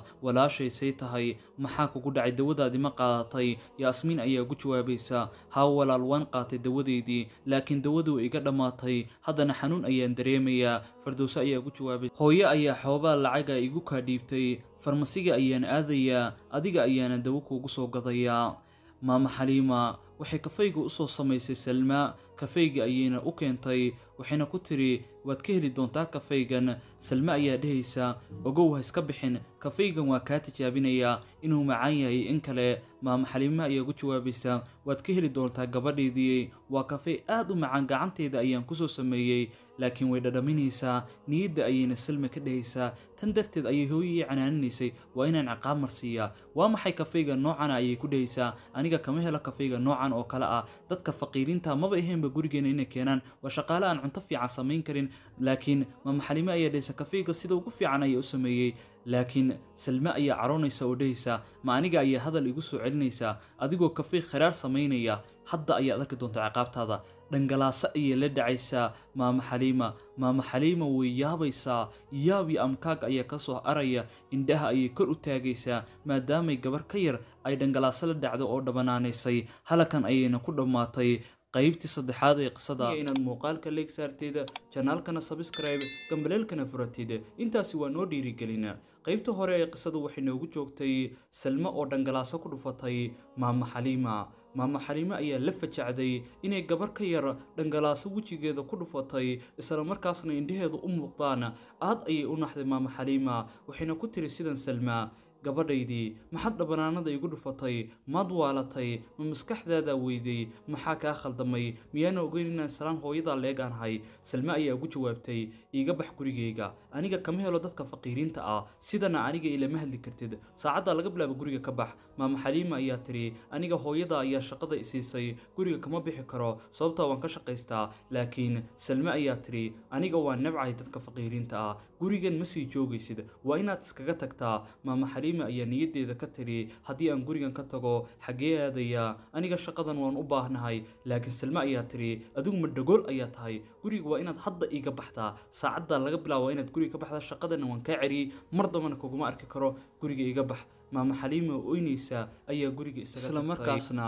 Speaker 1: say tahay maxaa kugu dhacay dawadaadii ma qaadatay yaasmiin ayaa ugu jawaabaysaa haa walaal waan qaatay dawadeedii laakiin dawadu iga dhammaatay haddana xanuun ayaan dareemayaa fardooso ayaa ugu jawaabaysa hooyo ayaa xoobaa lacaga igu kaa dhiibtay farmasiga ayaan aadayaa adiga ayaana dawo kuugu soo gadayaa maama xaliima waxay kafayga usoo samaysay salmaa kafayga ayayna u keentay waxayna ku tiri waad ka heli doontaa kafaygan salma ayaa dhehaysa ogow ha iska bixin kafaygan waa kaa tijaabinayaa inuu macaan yahay in kale maama xaliima ayaa ugu jawaabaysa waad ka heli doontaa gabadhaydii waa kafay aad u macaan gacanteeda ayaan kusoo sameeyey laakiin way dhadhaminaysaa niyadda ayayna salma ka dhehaysaa tan darteed ayay hooyayii canaaninaysay waa inaan ciqaab marsiiyaa waa maxay kafayga noocana ah? ayay ku dhehaysaa aniga kama helo kafayga noocan noocan oo kale ah dadka faqiiriinta maba ahaynba gurigeena inay keenaan waa shaqaale aan cunto fiican samayn karin laakiin mama xalime ayaa dhahaysa kafeyga sida ugu fiican ayaa u sameeyey laakiin salme ayaa caroonaysa oo dhahaysa ma aniga ayaa hadal igu soo celinaysaa adigoo kafey khiraar samaynaya hadda ayaad arki doontaa ciqaabtaada dhangalaaso ayay la dhacaysaa maama xaliima maama xaliima way yaabaysaa yaab iyo amkaag ayaa kasoo araya indhaha ayay kor u taagaysaa maadaamay gabar ka yar ay dhangalaaso la dhacdo oo dhabanaanaysay halakan ayayna ku dhammaatay qaybtii saddexaad ee qisada inaad muuqaalka leeg saarteeda janaalkana sabskraibe gambaleelkana furatid intaasi waa noo dhiirigelina qaybta hore ee qisadu waxay noogu joogtay salmo oo dhangalaaso ku dhufatay maama xaliima maamo xaliime ayaa la fajacday inay gabar ka yar dhangalaaso wejigeeda ku dhufatay isla markaasna indhaheedu u muuqdaan aad ayay u naxday maamo xaliima waxayna ku tiri sidan salma gabadhaydii maxaad dhabanaanada igu dhufatay maad waalatay ma maskaxdaada weyday maxaa kaa khaldamay miyaana ogeyn inaan salaan hooyadaa leegaanahay salme ayaa ugu jawaabtay iiga bax gurigayga aniga kama helo dadka faqiiriinta ah sidana aniga ilama hadli kartid saacaddaa laga bilaaba guriga ka bax maama xaliima ayaa tidhi aniga hooyada ayaa shaqada isiisay guriga kama bixi karo sababtaa waan ka shaqaystaa laakiin salme ayaa tidhi aniga waa nabcahay dadka faqiiriinta ah gurigan ma sii joogaysid waa inaad iskaga tagtaa maama xaliima saliima ayaa niyadeeda ka tiri haddii aan gurigan ka tago xaggee aadayaa aniga shaqadan waan u baahnahay laakiin salma ayaa tiri adigu ma dhagool ayaa tahay guriga waa inaad hadda iiga baxdaa saacaddaa laga bilaabo inaad guriga ka baxdaa shaqadana waan kaa ceriyey mar dambana kuguma arki karo guriga iga bax maama xaliima oo oynaysa ayaa guriga isaga islamarkaasna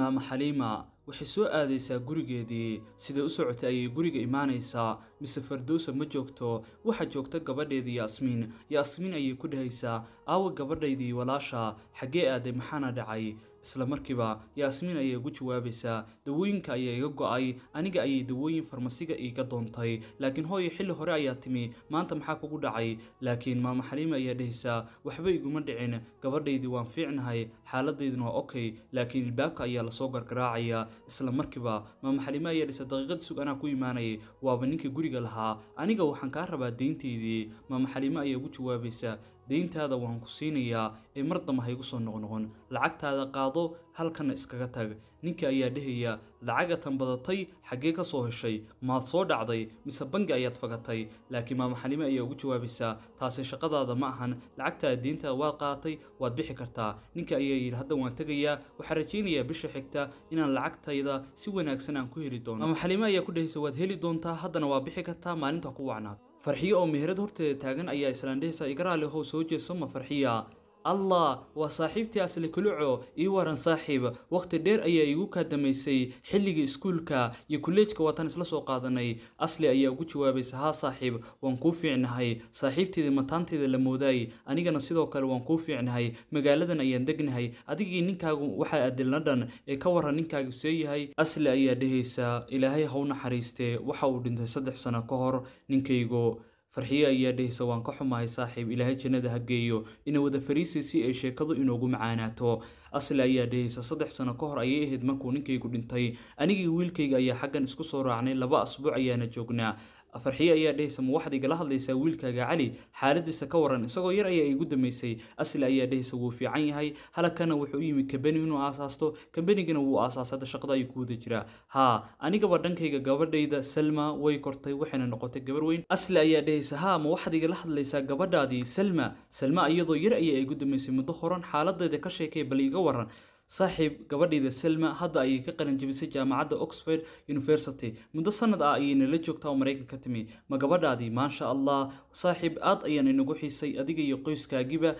Speaker 1: maama xaliima waxay soo aadaysaa gurigeedii siday u socotay ayay guriga imaanaysaa mise fardowsa ma joogto waxaa joogta gabadheedii yaasmiin yaasmiin ayay ku dhahaysaa aawa gabadhaydii walaasha xaggee aaday maxaana dhacay isla markiiba yaasmiin ayay ugu jawaabaysaa dawooyinka ayaa iga go'ay aniga ayay dawooyin farmasiga iiga doontay laakiin hooyo xilli hore ayaa timi maanta maxaa kugu dhacay laakiin maama xaliime ayaa dhehaysaa waxba iguma dhicin gabadhaydii waan fiicnahay xaaladayduna waa okay laakiin ilbaabka ayaa lasoo gargaraacaya isla markiiba maama xaliime ayaa dhisa daqiiqad sug anaa ku imaanay waaba ninkii guriga lahaa aniga waxaan kaa rabaa deyntaydii maama xaliime ayaa ugu jawaabaysaa deyntaada waan ku siinayaa ee mar damba ha igu soo noqnoqon lacagtaada qaado halkana iskaga tag ninka ayaa dhahaya lacagatan badatay xaggee ka soo heshay maad soo dhacday mise bangi ayaad fagatay laakiin maama ayaa ugu jawaabaysaa taasi shaqadaada ma ahan lacagtaada deyntaada waad qaatay waad bixi kartaa ninka ayaa yidhi hadda waan tegayaa waxaa rajaynayaa bisha xigta inaan lacagtayda si wanaagsan aan ku heli doono maama ayaa ku dhahaysa waad heli doontaa haddana waa bixi kartaa maalinta ku wacnaad farxiyo oo meherad horteeda taagan ayaa islaan dheheysa iga raali how soo jeeso ma farxiya allah waa saaxiibtii asli kuluco io waran saaxiib wakhti dheer ayaa iigu kaa damaysay xilligii iskuulka iyo kulleejka waatan isla soo qaadanay asli ayaa ugu jawaabaysa haa saaxiib waan kuu fiicnahay saaxiibteedii mataanteeda la moodaay anigana sidoo kale waan kuu fiicnahay magaaladan ayaan degnahay adigii ninkaagu waxaa adilna ee ka waran ninkaagu see yahay asli ayaa dhehaysaa ilaahay haw naxariistee waxa uu dhintay saddex sano ka hor ninkaygo farxiye ayaa dhehaysa waan ka xumahay saaxiib ilaahay jannada ha geeyo ina wada fariisay si ay sheekadu inoogu macaanaato asle ayaa dhehaysa saddex sano ka hor ayay ahayd markuu ninkaygu dhintay anigii wiilkayga ayaa xaggan isku soo raacnay laba asbuuc ayaana joognaa afarxiye ayaa dhahaysa ma waxaad igala hadlaysaa wiilkaaga cali xaaladiisa ka waran isagoo yar ayaa igu dambaysay asli ayaa dhahaysa wuu fiican yahay halakana wuxuu u yimid kambani inuu aasaasto kambanigana wuu aasaasay hadda shaqada ayuu ku wada jiraa haa anigaba dhankayga gabadhayda salma way kortay waxayna noqotay gabar weyn asli ayaa dhahaysa haa ma waxaad igala hadlaysaa gabadhaadii salma salma iyadoo yar ayaa igu dambaysay muddo horan xaaladeeda ka sheekay bal iga waran saaxiib gabadhayda selma hadda ayay ka qalinjabisay jaamacadda oxford university muddo sanad ah ayay nala joogtaa oo maraykan ka timi ma gabadhaadii maasha allah saaxiib aad ayaan inagu xiisay adiga iyo qoyskaagiba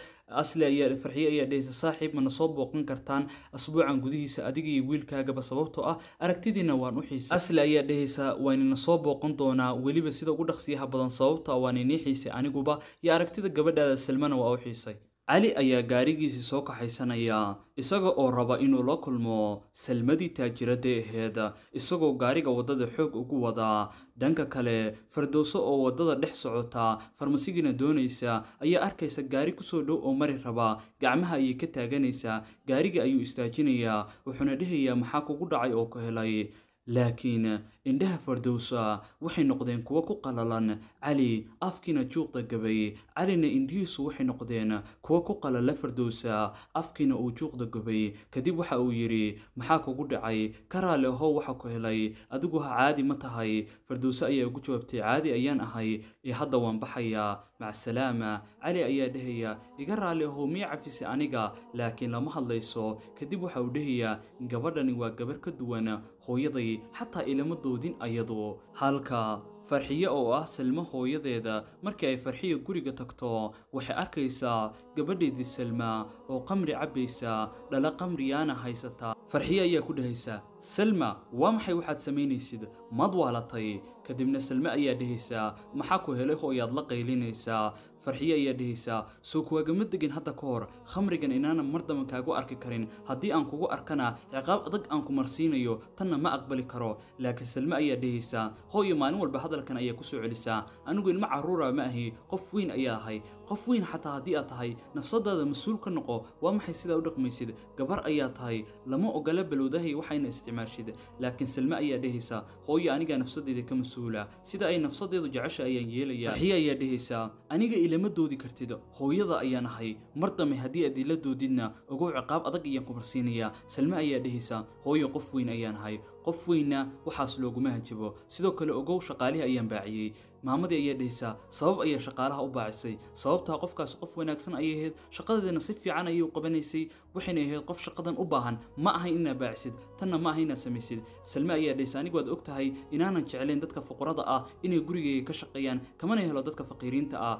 Speaker 1: asli ayaa farxiye ayaa dhehaysa saaxiib mana soo booqan kartaan asbuucan gudihiisa adiga iyo wiilkaagaba sababtoo ah aragtidiina waan u xiisay asli ayaa dhehaysa waanina soo booqan doonaa weliba sida ugu dhaqsiyaha badan sababta ah waan inii xiisay aniguba iyo aragtida gabadhaada selmana waa u xiisay cali ayaa gaarigiisii soo kaxaysanaya isaga oo raba inuu la kulmo salmadii taajiradday aheyd isagoo gaariga waddada xoog ugu wadaa dhanka kale fardowso oo waddada dhex socota farmasigiina doonaysa ayaa arkaysa gaari ku soo dhow oo mari raba gacmaha ayay ka taaganaysaa gaariga ayuu istaajinayaa wuxuuna dhahayaa maxaa kugu dhacay oo ku helay laakiin indhaha fardowsa waxay noqdeen kuwo ku qalalan cali afkiina juuqda gabay calina indhihiisu waxay noqdeen kuwo ku qalala fardowsa afkiina uu juuqda gabay kadib waxa uu yidhi maxaa kugu dhacay karaale ahow waxa ku helay adigu ha caadi ma tahay fardowse ayaa ugu jawaabtay caadi ayaan ahay ee hadda waan baxayaa macsalaama cali ayaa dhehaya iga raalli ahow miya cafise aniga laakiin lama hadlayso kadib waxa uu dhahayaa gabadhani waa gabarh ka duwan hooyaday xataa ilama doodin ayadu halka farxiyo oo ah salmo hooyadeeda markii ay farxiyo guriga tagto waxay arkaysaa gabadheedii salma oo qamri cabbaysa dhala qamriyaana haysataa farxiyo ayaa ku dhahaysa salma waa maxay waxaad samaynaysid maad waalatay kadibna salme ayaa dhahaysaa maxaa ku helay hooyaad la qaylinaysaa farxiye ayaa dhihaysaa soo kuwaagama degin hadda ka hor khamrigan inaanan mar daban kaagu arki karin haddii aan kugu arkana ciqaab adag aan ku marsiinayo tanna ma aqbali karo laakiin salme ayaa dhihaysaa hooyo maalin walba hadalkan ayaa ku soo celisaa anigu ilma carruura ma ahi qof weyn ayaa ahay qof weyn xataa haddii aad tahay nafsadaada mas-uul ka noqo waa maxay sidaa u dhaqmaysid gabar ayaa tahay lama ogola balowdahay waxayna isticmaashid laakiin salme ayaa dhehaysaa hooyo anigaa nafsadeeda ka mas-uula sida ay nafsadeedu jecesha ayaan yeelaya farxiya ayaa dhehaysaa aniga ilama doodi kartid hooyada ayaan ahay mar dambe haddii aad ila doodidna ogow ciqaab adag ayaan kubarsiinayaa salme ayaa dhehaysaa hooyo qof weyn ayaan ahay qof weynna waxaas looguma hajabo sidoo kale ogow shaqaalihii ayaan baaciyey maamadii ayaa dhihaysaa sabab ayaa shaqaalaha u baacisay sababtaa qofkaas qof wanaagsan ayay ahayd shaqadeedana si fiican ayuu qabanaysay waxayna ahayd qof shaqadan u baahan ma ahan inaad baacisid tanna ma aha inaad samaysid salme ayaa dhihaysa anigu waad og tahay inaanan jeclayn dadka fuqurada ah inay gurigeega ka shaqeeyaan kamana helo dadka faqiiriinta ah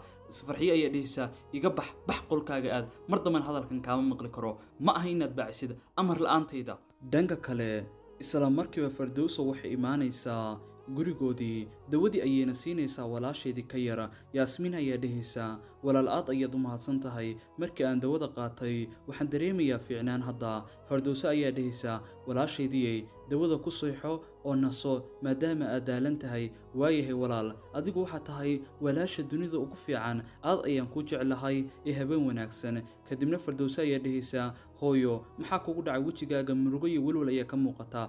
Speaker 1: farxiyo ayaa dhihaysaa iga bax bax qolkaaga aad mar damban hadalkan kaama maqli karo ma aha inaad baacisid amar la'aantayda dhanka kale isla markiiba fardowso waxay imaanaysaa gurigoodii dawadii ayayna siinaysaa walaasheedii ka yara yaasmiin ayaa dhehaysaa walaal aad ayaad u mahadsan tahay markii aan dawada qaatay waxaan dareemayaa fiicnaan hadda fardowse ayaa dhehaysaa walaashaydiyey dawada ku seyxo oo naso maadaama aad daalan tahay waayahay walaal adigu waxaa tahay walaasha dunida ugu fiican aad ayaan kuu jeclahay ee habeen wanaagsan kadibna fardowse ayaa dhehaysaa hooyo maxaa kugu dhacay wejigaaga murugo iyo welwel ayaa ka muuqata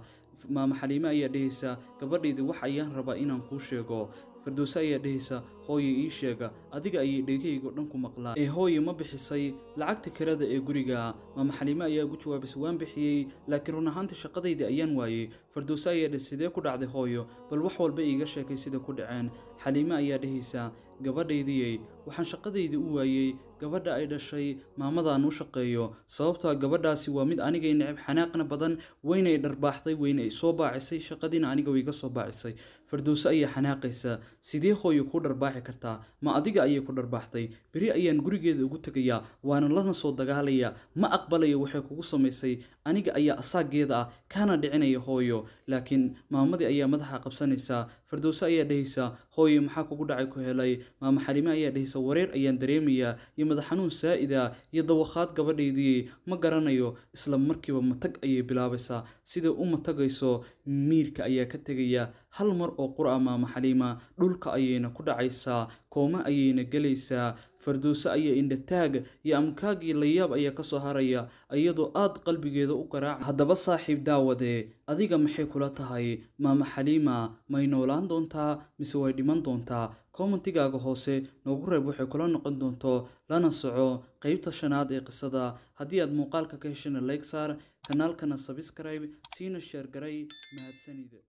Speaker 1: maama xaliime ayaa dhehaysaa gabadhaydii wax ayaan rabaa inaan kuu sheego farduuse ayaa dhehaysaa hooye ii sheega adiga ayay dhegahaygo dhanku maqlaa ee hooye ma bixisay lacagta kirada ee guriga maama xaliime ayaa ugu jawaabisa waan bixiyey laakiin run ahaanta shaqadaydii ayaan waayey farduuse ayaa dheh sidee ku dhacday hooyo bal wax walba iiga sheekay sida ku dhaceen xaliime ayaa dhehaysaa gabadhaydiyey waxaan shaqadayda u waayey gabadha ay dhashay maamadan u shaqeeyo sababtaa gabadhaasi waa mid aniga neceb xanaaqna badan weynay dharbaaxday weyn ay soo baacisay shaqadiina aniga way iga soo baacisay fardowse ayaa xanaaqaysaa sidee hooyo kuu dharbaaxi kartaa ma adiga ayay ku dharbaaxday beri ayaan gurigeeda ugu tegayaa waana lana soo dagaalayaa ma aqbalaya waxay kugu samaysay aniga ayaa asaageeda ah kaana dhicinaya hooyo laakiin maamadii ayaa madaxa qabsanaysaa fardowse ayaa dhehaysaa hooyo maxaa kugu dhacay ku helay maama xalime ayaa dhehaysa mise wareer ayaan dareemayaa iyo madaxxanuun saa'ida iyo dawakhaad gabadhaydii ma garanayo isla markiiba matag ayay bilaabaysaa siday u matagayso miirka ayaa ka tegaya hal mar oo qur'a maama xaliima dhulka ayayna ku dhacaysaa kooma ayayna gelaysaa fardoose ayaa indhataag iyo amkaagii layaab ayaa ka soo haraya iyadoo aad qalbigeeda u garaac haddaba saaxiib daawadee adiga maxay kula tahay maama xaliima may noolaan doontaa mise way dhiman doontaa commentigaaga hoose noogu reeb waxay kula noqon doonto lana soco qaybta shanaad ee qisada haddii aad muuqaalka ka heshana leegsaar kanaalkana sabskrib siina sheergaray mahadsanida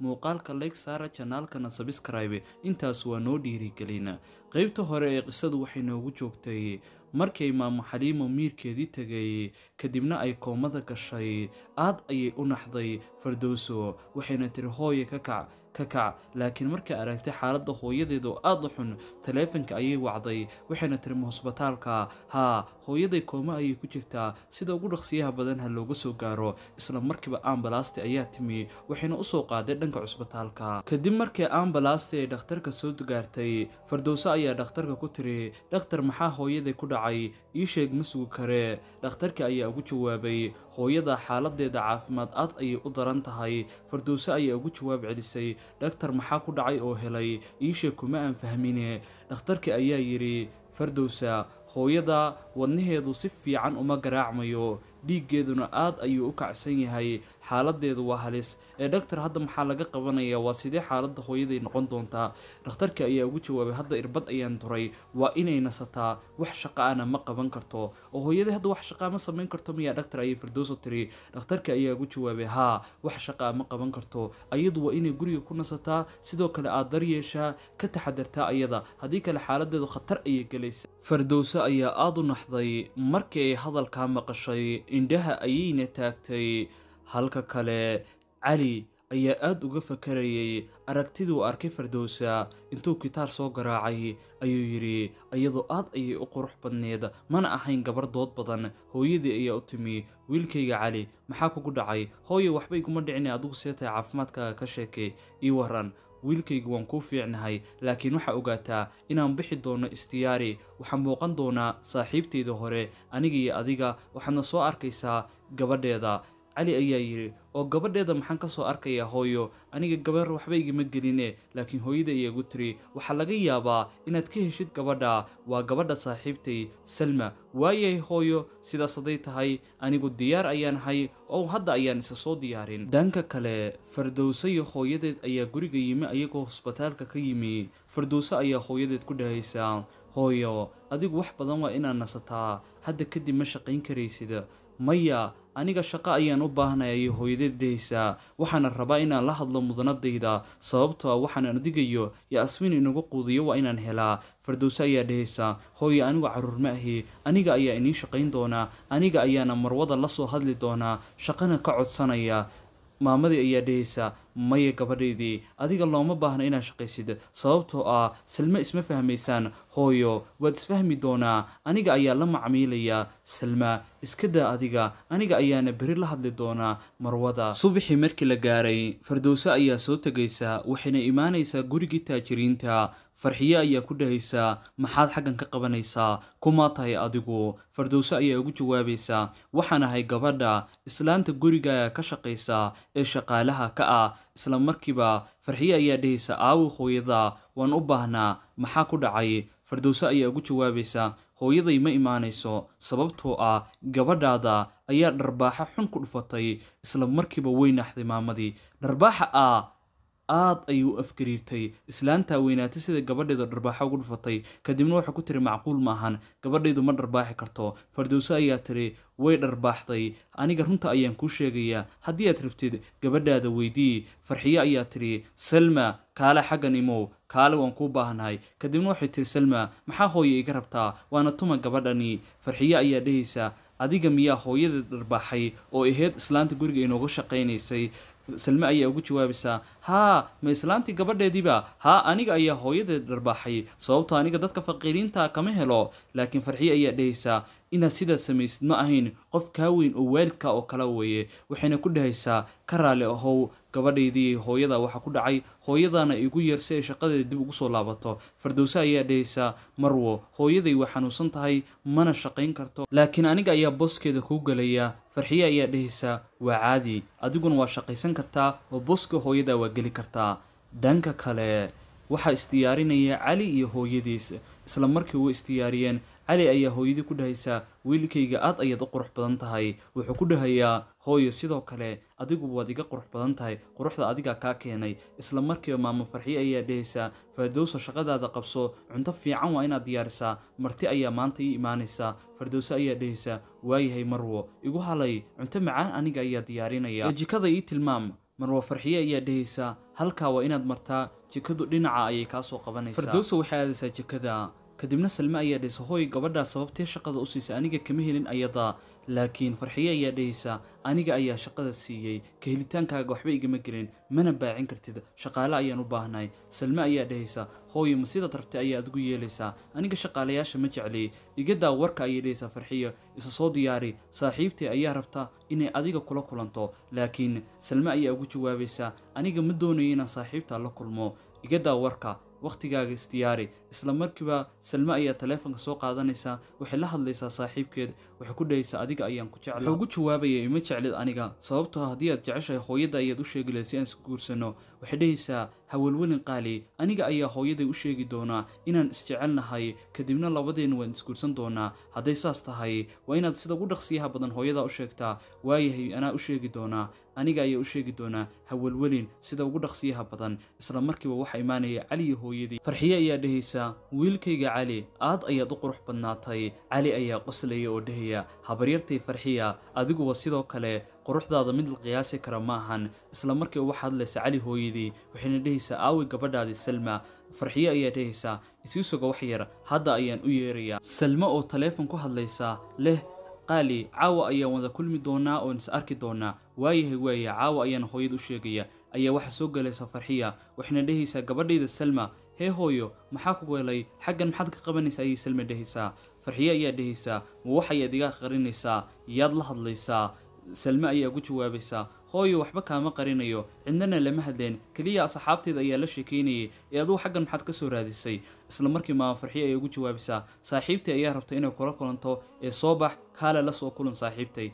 Speaker 1: muuqaalka leyg saara janaalkana sabskraibe intaas waa noo dhiirigelin qaybta hore ee qisadu waxay noogu joogtay markay maamo xaliimo miirkeedii tegay kadibna ay koomada gashay aad ayay u naxday fardowso waxayna tiri hooye ka kac ka laakiin markay aragtay xaaladda hooyadeed aad u xun taleefanka ayay wacday waxayna tiri ma haa hooyaday kooma ayay ku jirtaa sida ugu dhaqsiyaha badan ha looga soo gaaro isla markiiba ambalaasti ayaa timi waxayna usoo qaaday dhanka cusbitaalka kadib markii ambalaasti ay dhakhtarka soo gaartay fardowse ayaa dhakhtarka ku tiri dhakhtar maxaa hooyaday ku dhacay ii sheeg ma sugi kare dhakhtarka ayaa ugu jawaabay hooyada xaaladeeda caafimaad aad ayay u daran tahay fardowse ayaa ugu jawaab celisay dhaktar maxaa ku dhacay oo helay iishe kuma aan fahmine dhakhtarka ayaa yidhi fardowsa hooyada wadnaheedu si fiican uma garaacmayo dhiiggeeduna aad ayuu u kacsan yahay xaaladeedu waa halis ee dhaktar hadda maxaa laga qabanayaa waa sidee xaaladda hooyaday noqon doontaa dhakhtarka ayaa ugu jawaabay hadda irbad ayaan duray waa inay nasataa wax shaqa ana ma qaban karto oo hooyadai hadda wax shaqaa ma samayn karto miyaa dhaktar ayay firdowso tiri dhakhtarka ayaa ugu jawaabay haa wax shaqaa ma qaban karto ayadu waa inay guriga ku nasataa sidoo kale aad daryeeshaa ka taxadartaa ayada haddii kale xaaladeedu khatar ayay gelaysa fardowse ayaa aada u naxday markii ay hadalkaa maqashay indhaha ayayna taagtay halka kale cali ayaa aad uga fakarayay aragtidii arkay fardowsa intuu kitaar soo garaacay ayuu yidhi iyadoo aad ayay u qurux badneed mana ahayn gabar dood badan hooyadii ayaa u timi wiilkayga cali maxaa kugu dhacay hooye waxba iguma dhicina adigu seetahay tahay caafimaadkaaga ka sheekay ii waran wiilkayga waan kuu fiicnahay laakiin waxaa ogaataa inaan bixi doono istiyaari waxaa muuqan doonaa saaxiibtayda hore aniga iyo adiga waxaadna soo arkaysaa gabadheeda cali ayaa yidhi oo gabadheeda maxaan ka soo arkayaa hooyo aniga gabar waxba igama geline laakiin hooyada ayaa igu tiri waxaa laga yaabaa inaad ka heshid gabadha waa gabadha saaxiibtay salma waayay hooyo sidaas haday tahay anigu diyaar ayaan hay oo hadda ayaan isa soo diyaarin dhanka kale fardowsayo hooyadeed ayaa guriga yimi ayagoo husbitaalka ka yimi fardowse ayaa hooyadeed ku dhahaysaa hooyo adigu wax badan waa inaad nasataa hadda kadib ma shaqayn karaysid maya aniga shaqo ayaan u baahnaya iyo hooyadadeysaa waxaana rabaa inaan la hadlo mudanadayda sababtoo ah waxaan adigayo yo asmin inagu quudiyo waa inaan helaa fardowse ayaa dhehaysaa hooye anigu caruurma ma ahi aniga ayaa inii shaqayn doonaa aniga ayaana marwada la soo hadli doonaa shaqana ka codsanaya maamadii ayaa dhehaysaa maya gabadhaydii adiga looma baahna inaad shaqaysid sababtoo ah salme isma fahmaysaan hooyo waad isfahmi doonaa aniga ayaa la macmiilayaa salma iska daa adiga aniga ayaana beri la hadli doonaa marwada subaxii markii la gaaray fardowse ayaa soo tegaysa waxayna imaanaysaa gurigii taajiriinta farxiye ayaa ku dhahaysaa maxaad xaggan ka qabanaysaa kumaa tahay adigu fardowse ayaa ugu jawaabaysaa waxaan ahay gabadha islaanta gurigaaga ka shaqaysa ee shaqaalaha ka ah isla markiiba farxiye ayaa dhahaysa aawo hooyada waan u baahnaa maxaa ku dhacay fardowse ayaa ugu jawaabaysaa hooyaday ma imaanayso sababtoo ah gabadhaada ayaa dharbaaxo xun ku dhufatay isla markiiba weynaxday maamadii dharbaaxa ah aad ayuu u afgariirtay islaantaa weynaatay sida gabadheedu dharbaaxo ugu dhufatay kadibna waxaa ku tiri macquul maahan gabadhaydu ma dharbaaxi karto fardowse ayaa tiri way dharbaaxday aniga runta ayaan kuu sheegayaa haddii aad rabtid gabadhaada weydii farxiyo ayaa tiri salma kaale xaggan imow kaale waan kuu baahannahay kadibna waxay tiri salma maxaa hooye iga rabtaa waana tuma gabadhani farxiyo ayaa dhehaysaa adiga miyaa hooyadeed dharbaaxay oo aheyd islaanta guriga inooga shaqaynaysay salme ayaa ugu jawaabaysaa haa ma islaantii gabadheediiba haa aniga ayaa hooyadeed dharbaaxay sababtoo ah aniga dadka faqiiriinta kama helo laakiin farxiye ayaa dhehaysaa inaad sidaa samaysid ma ahayn qof kaa weyn oo waalidka oo kala weeye waxayna ku dhahaysaa ka raali ahow gabadhaydii hooyada waxaa ku dhacay hooyadaana igu yar si ay shaqadeeda dib ugu soo laabato fardowse ayaa dhahaysaa marwo hooyaday waa xanuunsan tahay mana shaqayn karto laakiin aniga ayaa booskeeda kuu gelaya farxiye ayaa dhahaysaa waa caadi adiguna waa shaqaysan kartaa oo booska hooyada waa geli kartaa dhanka kale waxaa isdiyaarinaya cali iyo hooyadiis isla markii uu isdiyaariyeen cali ayaa hooyadii ku dhahaysaa wiilkayga aad ayaad u qurux badan tahay wuxuu ku dhahayaa hooyo sidoo kale adigu waad iga qurux badan tahay quruxda adigaa kaa keenay isla markiiba maamo farxiye ayaa dhahaysaa fardowso shaqadaada qabso cunto fiican waa inaad diyaarisaa marti ayaa maanta ii imaanaysaa fardowso ayaa dhahaysaa waayahay marwo igu halay cunto macaan aniga ayaa diyaarinaya jikada ii tilmaam marwo farxiye ayaa dhahaysaa halkaa waa inaad martaa jikadu dhinaca ayay kaa soo qabanaysaa fardowso waxay aadaysaa jikada kadibna salme ayaa dhahaysa hooy gabadhaa sababtee shaqada u siisa aniga kama helin ayadaa laakiin farxiye ayaa dhahaysa aniga ayaa shaqada siiyey ka helitaankaaga waxba igama gelin mana baacin kartid shaqaale ayaan u baahnahay salme ayaa dhahaysa hooye ma sidaad rabtay ayaa adigu yeelaysaa aniga shaqaalayaasha ma jecli igadaa warka ayay dhahaysaa farxiye isa soo diyaari saaxiibtay ayaa rabta inay adiga kula kulanto laakiin salme ayaa ugu jawaabaysaa aniga ma doonayo inaan saaxiibtaa la kulmo igadaa warka wakhtigaaga isdiyaari isla markiiba salme ayaa taleefonka soo qaadanaysaa waxay la hadlaysaa saaxiibkeed waxay ku dhahaysaa adiga ayaan ku jecla wuxuu ugu jawaabayay ima jeclid aniga sababtoo ah haddii aad jeceshahay hooyada ayaad u sheegi lahayd si aan isku guursanno waxay dhahaysaa hawalwelin qaali aniga ayaa hooyaday u sheegi doonaa inaan isjecelnahay kadibna labadeenna waan isguursan doonaa hadday saas tahay waa inaad sida ugu dhaqsiyaha badan hooyadaa u sheegtaa waayahay anaa u sheegi doonaa aniga ayaa u sheegi doonaa hawalwelin sida ugu dhaqsiyaha badan isla markiiba waxaa imaanaya cali iyo hooyadii farxiye ayaa dhahaysaa wiilkayga cali aad ayaad u qurux badnaatay cali ayaa qoslaya oo dhahaya habaryartay farxiya adiguwa sidoo kale quruxdaada mid la qiyaasi kara ma ahan isla markii uga hadlaysa cali hooyadii waxayna dhehaysaa aawi gabadhaadii salma farxiya ayaa dhahaysaa isii wax yar hadda ayaan u yeerayaa salma oo taleefon ku hadlaysa leh qaali caawa ayaan wada kulmi doonaa oon is arki doonaa waayahay waaya caawa ayaan hooyad u sheegaya ayaa waxaa soo galaysa farxiya waxayna dhahaysaa gabadhayda salma hee hooyo maxaa ku weelay xaggan maxaad ka qabanaysaa ayay salme dhehaysaa farxiye ayaa dhehaysaa ma wax ayaad iga qarinaysaa yaad la hadlaysaa salme ayaa ugu jawaabaysaa hooyo waxba kaama qarinayo cidnana lama hadleen keliya asxaabteeda ayaa la sheekaynayay ee aduu xaggan maxaad ka soo raadisay isla markii maama farxiye ayaa ugu jawaabaysaa saaxiibtii ayaa rabtay inay kula kulanto ee soo bax kaale la soo kulan saaxiibtay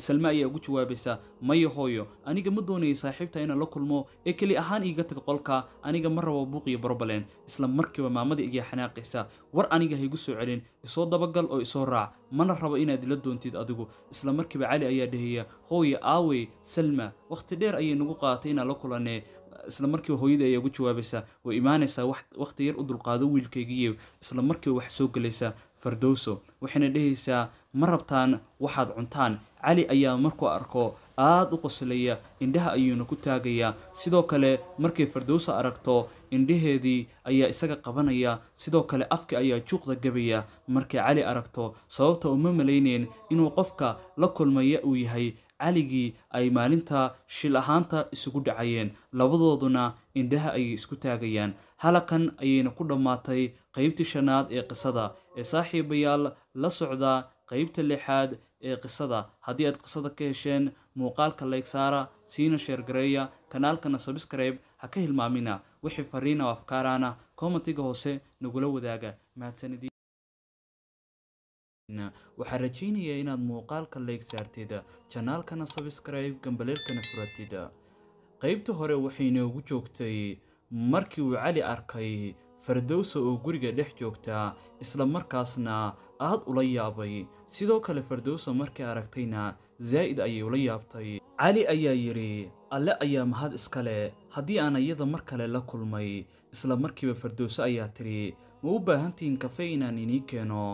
Speaker 1: salma ayaa ugu jawaabaysaa maya hooyo aniga ma doonayay saaxiibta inaan la kulmo ee keli ahaan iiga tag qolka aniga ma rabo buuqiyo iyo barobaleen isla markiiba maamada iga xanaaqaysa war aniga haygu soo celin isoo dabagal oo isoo raac mana rabo inaad ila doontid adigu isla markiiba cali ayaa dhaheeya hooyo aawey salma wakhti dheer ayay nagu qaatay inaan la kulanee isla markiiba hooyada ayaa ugu jawaabaysaa way imaanaysaa wakhti yar u dulqaado wiilkaygiiyo isla markiiba wax soo gelaysaa fardowso waxayna dhehaysaa ma rabtaan waxaad cuntaan cali ayaa markuu arko aada u qoslaya indhaha ayuuna ku taagayaa sidoo kale markay fardowso aragto indhaheedii ayaa isaga qabanaya sidoo kale afki ayaa juuqda gebaya markay cali aragto sababta uma malayneen inuu qofka la kulmaya uu yahay caligii ay maalinta shil ahaanta isugu dhacayeen labadooduna indhaha ayay isku taagayaan halakan ayayna ku dhammaatay qaybtii shanaad ee qisada ee saaxiibayaal la socda qaybta lixaad ee qisada haddii aad qisada ka hesheen muuqaalka laygsaara siina sheergareeya kanaalkana sabskrayb ha ka hilmaamina wixii fariina ah oo afkaaraana komantiga hoose nagula wadaaga mahadsanidii waxaa rajaynayaa inaad muuqaalka layg saartid, janaalkana subscribe, gambaleelkana furatid. Qaybta hore waxay inoogu joogtay markii uu Cali arkay Fardowsa oo guriga dhex joogta, isla markaasna aad ula yaabay. Sidoo kale Fardowsa markii aragtayna zaa'id ayay ula yaabtay. Cali ayaa yidhi alle ayaa mahad iskale haddii aan iyada mar kale la kulmay. Isla markiiba Fardowsa ayaa tidhi ma u baahantihiin kafe inaan inii keeno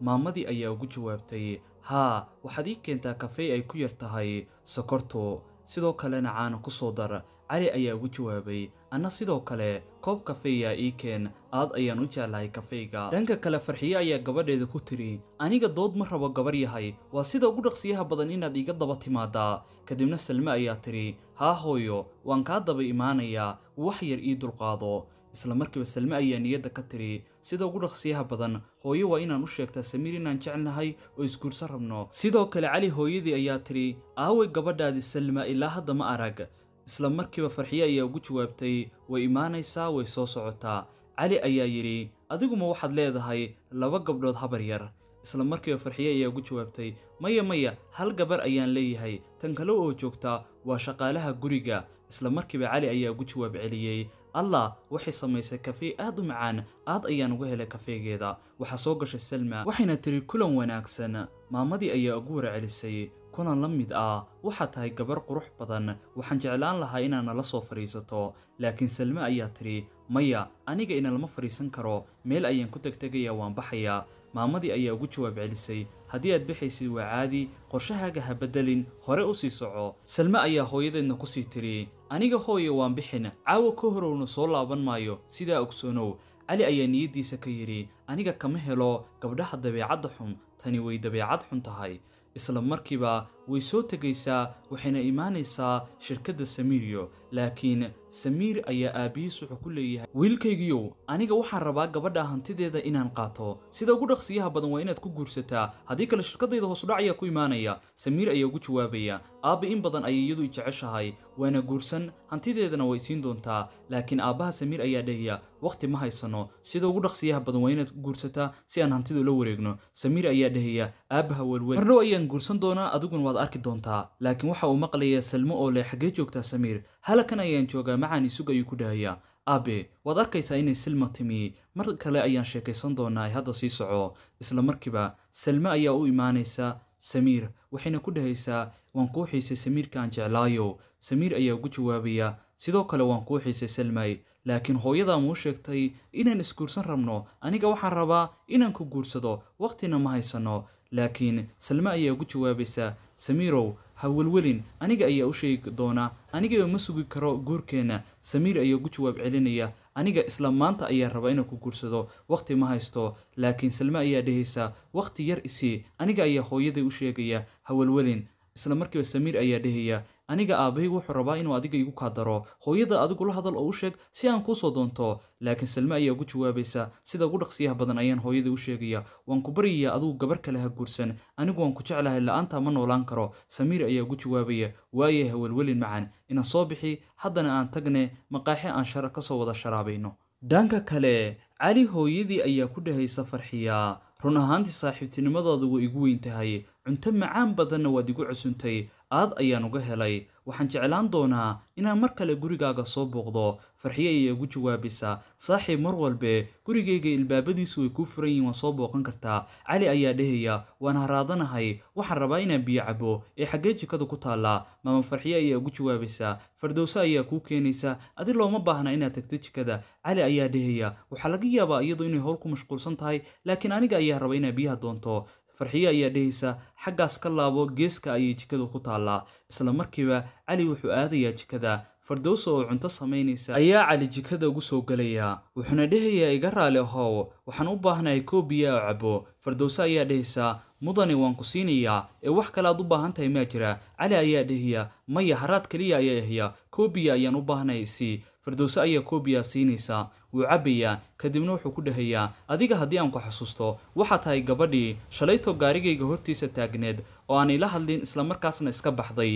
Speaker 1: maamadii ayaa ugu jawaabtay haa waxaad ii keentaa kafey ay ku yar tahay sokorto sidoo kalena caana ku soo dar cali ayaa ugu jawaabay anna sidoo kale koob kafeeya ii keen aad ayaan u jeclahay kafeyga dhanka kale farxiyo ayaa gabadheeda ku tiri aniga dood ma rabo gabar yahay waa sida ugu dhaqsiyaha badan inaad iga daba timaadaa kadibna salme ayaa tiri haa hooyo waan kaa daba imaanayaa wax yar ii dulqaado isla markiiba salme ayaa niyadda ka tiriyey sida ugu dhaqsiyaha badan hooyo waa inaan u sheegtaa samiir inaan jecelnahay oo isguursan rabno sidoo kale cali hooyadii ayaa tidhi aaway gabadhaadi salma ilaa hadda ma arag isla markiiba farxiye ayaa ugu jawaabtay way imaanaysaa way soo socotaa cali ayaa yidhi adiguma waxaad leedahay laba gabdhood habar yar isla markiiba farxiye ayaa ugu jawaabtay maya maya hal gabar ayaan leeyahay tan kale oo joogta waa shaqaalaha guriga isla markiiba cali ayaa ugu jawaab celiyey allah waxay samaysay kafee aad u macaan aad ayaan uga helay kafeegeeda waxaa soo gashay salma waxayna tiri kulan wanaagsan maamadii ayaa ugu warcelisay kulan la mid ah waxaad tahay gabar qurux badan waxaan jeclaan lahaa inaad nala soo fadhiisato laakiin salma ayaa tidhi maya aniga ina lama fadhiisan karo meel ayaan ku tegtegayaa waan baxayaa maamadii ayaa ugu jawaab celisay haddii aad bixaysid waa caadi qorshahaaga ha beddelin hore u sii soco salme ayaa hooyadeedna ku sii tiri aniga hooya waan bixin caawa ka horowna soo laaban maayo sidaa ogsoonow cali ayaa niyaddiisa ka yidhi aniga kama helo gabdhaha dabeecadda xun tani way dabeecad xun tahay isla markiiba way soo tegaysaa waxayna imaanaysaa shirkadda samiiryo laakiin samiir ayaa aabbihiis wuxuu ku leeyahay wiilkaygiyow aniga waxaan rabaa gabadha hantideeda inaan qaato sida ugu dhaqsiyaha badan waa inaad ku guursataa haddii kale shirkadayda hoosudhac ayaa ku imaanaya samiir ayaa ugu jawaabaya aabba in badan ayay iyadu i jeceshahay waana guursan hantideedana way siin doontaa laakiin aabbaha samiir ayaa dhahaya wakhti ma haysano sida ugu dhaqsiyaha badan waa inaad guursataa si aan hantidu la wareegno samiir ayaa dhahaya aabbaha welwel marnabo ayaan guursan doonaa adiguna waad arki doontaa laakiin waxa uu maqlayaa salmo oo leh xaggee joogtaa samiir halakan ayaan joogaa macaan isug ayuu ku dhahayaa aabe waad arkaysaa inay silma timi mar kale ayaan sheekaysan doonaa ee hadda sii soco isla markiiba salme ayaa u imaanaysa samiir waxayna ku dhahaysaa waan kuu xiisay samiirka aan jeclaayo samiir ayaa ugu jawaabaya sidoo kale waan kuu xiisay salmay laakiin hooyadaa muu sheegtay inaan isguursan rabno aniga waxaan rabaa inaan ku guursado wakhtina ma haysano laakiin salme ayaa ugu jawaabaysaa samiirow ha welwelin aniga ayaa u sheegi doonaa anigaba ma sugi karo guurkeenna samiir ayaa ugu jawaab celinaya aniga isla maanta ayaa raba inuu ku guursado wakhti ma haysto laakiin salme ayaa dhehaysaa wakhti yar isii aniga ayaa hooyaday u sheegaya ha welwelin isla markiiba samiir ayaa dhehaya aniga aabbahay wuxuu rabaa inuu adiga igu kaadaro hooyada adigu la hadal oo u sheeg si aan kuu soo doonto laakiin salme ayaa ugu jawaabaysa sida ugu dhaqsiyaha badan ayaan hooyada u sheegaya waan ku baryayaa adugu gabar kale ha guursan anigu waan ku jeclahay la-aantaa ma noolaan karo samiir ayaa ugu jawaabaya waayaha welwelin macan inaan soo bixi haddana aan tagne maqaaxi aan shara ka soo wada sharaabayno dhanka kale cali hooyadii ayaa ku dhahaysa farxiya run ahaantii saaxiibtinimadooda way igu weyn tahay cunto macaan badanna waad igu cusuntay aad ayaan uga helay waxaan jeclaan doonaa inaan mar kale gurigaaga soo booqdo farxiye ayay ugu jawaabaysaa saaxiib mar walbe gurigayga ilbaabadiisu way kuu furan yihin waa soo booqan kartaa cali ayaa dhehaya waan haraadanahay waxaan rabaa inaan biyo cabo ee xaggee jikada ku taallaa maama farxiye ayaa ugu jawaabaysaa fardowse ayaa kuu keenaysa adi looma baahna inaad tagto jikada cali ayaa dhehaya waxaa laga yaabaa iyadu inay howl ku mashquulsan tahay laakiin aniga ayaa rabaa inaa biyaha doonto farxiyo ayaa dhehaysa xaggaas ka laabo geeska ayay jikadu ku taallaa isla markiiba cali wuxuu aadayaa jikada fardowsa oo cunto samaynaysa ayaa cali jikada ugu soo gelayaa wuxuuna dhehayaa iga raali ahow waxaan u baahnahay koob biya ah, oo cabbo fardowse ayaa dhehaysaa mudane waan ku siinayaa ee wax kale aad u baahan tahay maa jira cali ayaa dhehaya maya haraad keliya ayaa dhahaya koob ayaan u baahnay isii firdowse ayaa koobiyaa siinaysaa wuu cabbayaa kadibna wuxuu ku dhahayaa adiga haddii aan ku xasuusto waxaa tahay gabadhii shalaytoo gaarigayga hortiisa taagneed oo aanay la hadlin isla markaasna iska baxday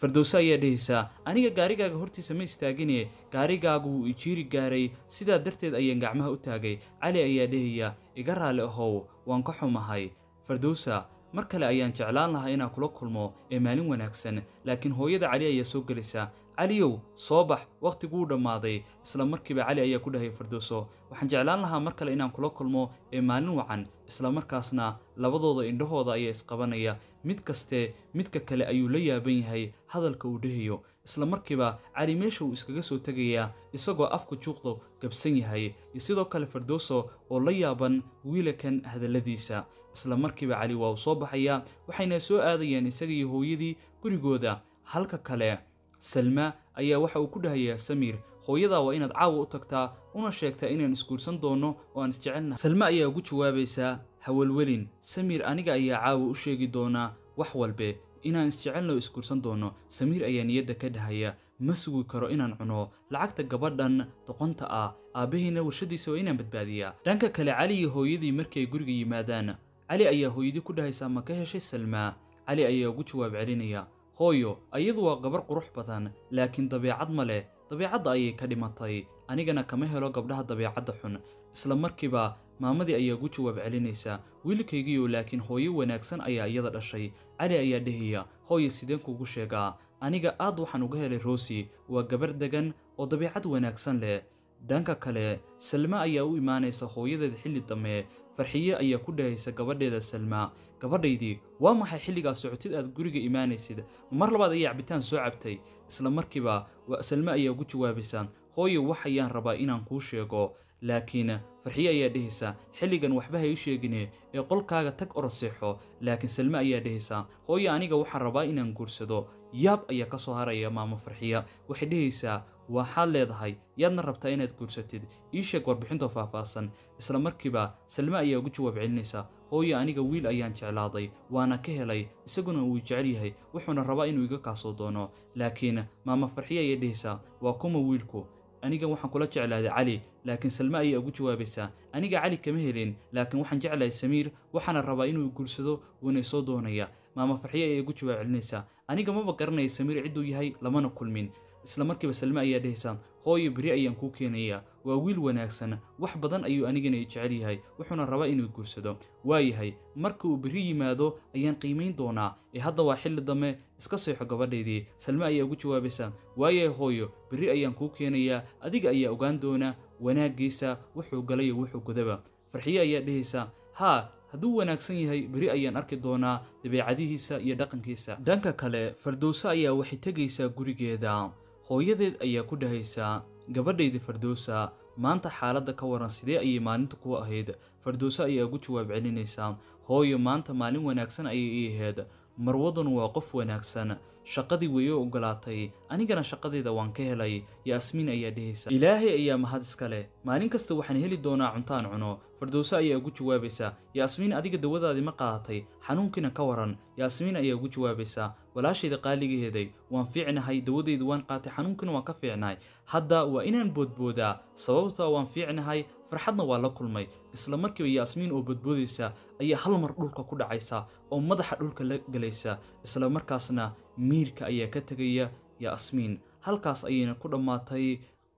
Speaker 1: firdowse ayaa dhahaysaa aniga gaarigaaga hortiisa ma istaagine gaarigaagu wuu ijiiri gaaray sidaa darteed ayaan gacmaha u taagay cali ayaa dhahaya iga raalli ahow waan ka xumahay firdowsa mar kale ayaan jeclaan lahaa inaan kula kulmo ee maalin wanaagsan laakiin hooyada cali ayaa soo gelaysa caliyow soo bax wakhtiguu dhammaaday isla markiiba cali ayaa ku dhahay firdowso waxaan jeclaan lahaa mar kale inaan kula kulmo ee maalin wacan isla markaasna labadooda indhahooda ayaa isqabanaya mid kaste midka kale ayuu la yaaban yahay hadalka uu dhahayo isla markiiba cali meesha uu iskaga soo tegayaa isagoo afka juuqdo gabsan yahay iyo sidoo kale firdowso oo la yaaban wiilakan hadalladiisa isla markiiba cali waa uu soo baxayaa waxayna soo aadayaan isaga iyo hooyadii gurigooda halka kale salma ayaa waxa uu ku dhahayaa samiir hooyadaa waa inaad caawa u tagtaa una sheegtaa inaan isguursan doonno oo aan isjecelnahay salma ayaa ugu jawaabaysaa hawalwelin samiir aniga ayaa caawa u sheegi doonaa wax walbe inaan isjecelna isjecelno isguursan doonno samiir ayaa niyadda ka dhahaya ma sugi karo inaan cuno lacagta gabadhan doqonta ah aabbahiina warshadiisa waa inaan badbaadiyaa dhanka kale cali iyo hooyadii markii ay guriga yimaadaan cali ayaa hooyadii ku dhahaysaa ma ka heshay salmaa cali ayaa ugu jawaab celinaya hooyo ayadu waa gabar qurux badan laakiin dabiicad ma leh dabiicadda ayay ka dhimatay anigana kama helo gabdhaha dabiicadda xun isla markiiba maamadii ayaa ugu jawaab celinaysa wiilkaygiiyo laakiin hooyo wanaagsan ayaa iyada dhashay cali ayaa dhehaya hooyo sideen kuugu sheegaa aniga aad waxaan uga helay roosi waa gabar degan oo dabiicad wanaagsan leh dhanka kale salma ayaa u imaanaysa hooyadeed xilli dambe farxiye ayaa ku dhahaysa gabadheeda salma gabadhaydii waa maxay xilligaas socotid aad guriga imaanaysid mar labaad ayaa cabitaan soo cabtay isla markiiba salma ayaa ugu jawaabaysa hooye wax ayaan rabaa inaan kuu sheego laakiin farxiye ayaa dhehaysa xilligan waxba ha ii sheegine ee qolkaaga tag oroseexo laakiin salme ayaa dhehaysa hooye aniga waxaan rabaa inaan guursado yaab ayaa ka soo haraya maamo farxiya waxay dhehaysaa waxaad leedahay yaadna rabtaa inaad guursatid ii sheeg warbixintoo faahfaahsan isla markiiba salme ayaa ugu jawaab celinaysaa hooyo aniga wiil ayaan jeclaaday waana ka helay isaguna uu jecel yahay wuxuuna rabaa inuu iga kaasoo doono laakiin maama farxiye ayay dhehaysaa waa kuma wiilku aniga waxaan kula jeclaaday cali laakiin salme ayaa ugu jawaabaysaa aniga cali kama helin laakiin waxaan jeclahay samiir waxaana rabaa inuu guursado wuuna isoo doonaya maama farxiye ayay ugu jawaab celinaysaa aniga maba garanaya samiir cidduu yahay lamana kulmin isla markiiba salme ayaa dhahaysaa hooyo beri ayaan kuu keenayaa waa wiil wanaagsan wax badan ayuu anigana jecel yahay wuxuuna rabaa inuu guursado waayahay marka uu beri yimaado ayaan qiimayn doonaa ee eh, hadda waa xilli dambe iska seexo gabadhaydii salme ayaa ugu jawaabaysaa waayahay hooyo beri ayaan kuu keenayaa adiga ayaa ogaan doonaa wanaaggiisa wuxuu galayo wuxuu gudaba farxiye ayaa dhahaysaa haa hadduu wanaagsan yahay beri ayaan arki doonaa dabeecadihiisa iyo dhaqankiisa dhanka kale fardowso ayaa waxay tegaysaa gurigeeda hooyadeed ayaa ku dhahaysaa gabadhayda fardowsa maanta xaaladda ka waran sidee ayay maalinta ku ahayd fardowso ayaa ugu jawaab celinaysaa hooyo maanta maalin wanaagsan ayay ii ahayd marwadanu waa qof wanaagsan shaqadii way u ogolaatay anigana shaqadeeda waan ka helay yaasmiin ayaa dhehaysa ilaahay ayaa mahad iska leh maalin kasta waxaan heli doonaa cuntaan cuno fardowso ayaa ugu jawaabaysa yaasmiin adiga dawadaadii ma qaadatay xanuunkiina ka waran yaasmiin ayaa ugu jawaabaysa walaashayda qaaligaheeday waan fiicnahay dawadaydu waan qaatay xanuunkiina waan ka fiicnahay hadda waa inaan boodboodaa sababta waan fiicnahay farxadna waa la kulmay isla markiiba yaasmiin oo badboodaysa ayaa hal mar dhulka ku dhacaysa oo madaxa dhulka la gelaysa isla markaasna miirka ayaa ka tegaya yaasmiin halkaas ayayna ku dhammaatay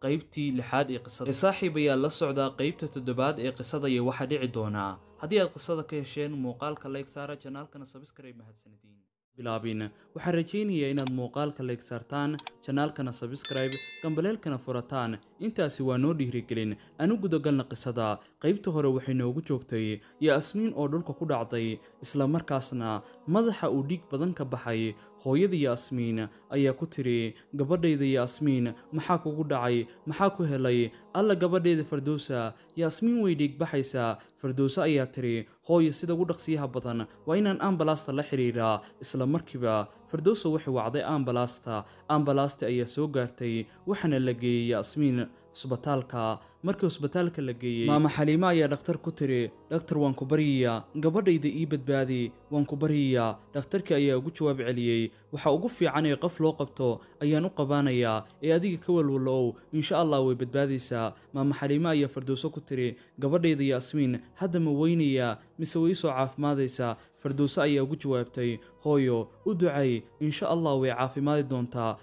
Speaker 1: qaybtii lixaad ee qisada saaxiib ayaa la socdaa qaybta toddobaad ee qisada iyo waxaa dhici doonaa haddii aad qisada ka hesheen muuqaalka layg saara janaalkana sabskrayb mahadsanadiin bilaabin waxaan rajaynaya inaad muuqaalka saartaan janaalkana sabskraib gambaleelkana furataan intaasi waa noo dhiirigelin aanu gudagalna qisada qaybta hore waxay noogu joogtay yo asmiin oo dhulka ku dhacday isla markaasna madaxa uu dhiig badan ka baxay hooyada yaasmiin ayaa ku tiri gabadhayda yaasmiin maxaa kugu dhacay maxaa ku helay alla gabadhayda fardowsa yaasmiin way dhiig baxaysaa fardowse ayaa tiri hooyo sida ugu dhaqsiyaha badan waa inaan ambalaasta la xidhiiraa isla markiiba fardowse waxay wacday ambalaasta ambalaasta ayaa soo gaartay waxaana la geeyey yaasmiin cusbitaalka markii cusbitaalka la geeyey maama xaliime ayaa dhakhtar ku tiri dhaktar waan ku baryayaa gabadhayda ii badbaadi waan ku baryayaa dhakhtarkii ayaa ugu jawaab celiyey waxa ugu fiican ee qof loo qabto ayaan u qabaanayaa ee adiga ka ow insha allah way badbaadaysaa maama xaliime ayaa fardowso ku tiri gabadhayda yaasmiin hadda ma weynayaa mise way isoo caafimaadaysaa fardowso ayaa ugu jawaabtay hooyo u ducay insha allah way caafimaadi doontaa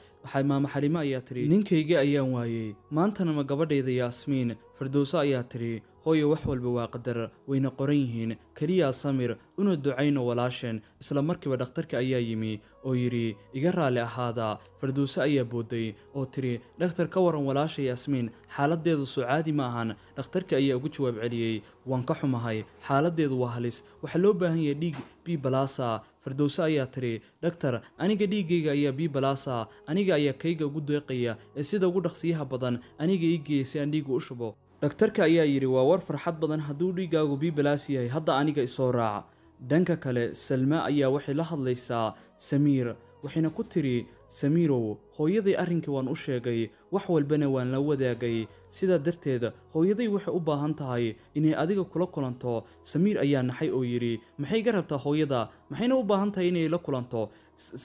Speaker 1: maamo xalime ayaa tidhi ninkayga ayaan waayey maantana ma gabadhayda yaasmiin firdowso ayaa tidhi hooyo wax walba waa qadar wayna qoran yihiin keliya samir una ducayno walaasheen isla markiiba dhakhtarka ayaa yimi oo yidhi iga raalli ahaada farduuse ayaa booday oo tidhi dhakhtar ka waran walaasha yaasmiin xaaladeedu soo caadi ma ahan dhakhtarka ayaa ugu jawaab celiyey waan ka xumahay xaaladdeedu waa halis waxaa loo baahan yahay dhiig b balaasa firdowse ayaa tidhi dhaktar aniga dhiiggayga ayaa bibalasa aniga ayaa kayga ugu deeqaya ee sida ugu dhaqsiyaha badan aniga ii geeyay si aan dhiigu u shubo dhakhtarka ayaa yidhi waa war farxad badan hadduu dhiiggaagu biibalas yahay hadda aniga isoo raaca dhanka kale salma ayaa waxay la hadlaysaa samiir waxayna ku tidhi samiirow hooyaday arrinkii waan u sheegay wax walbana waan la wadaagay sidaa darteed hooyaday waxay u baahan tahay inay adiga kula kulanto samiir ayaa naxay oo yidhi maxay ga rabtaa hooyada maxayna u baahan tahay inay la kulanto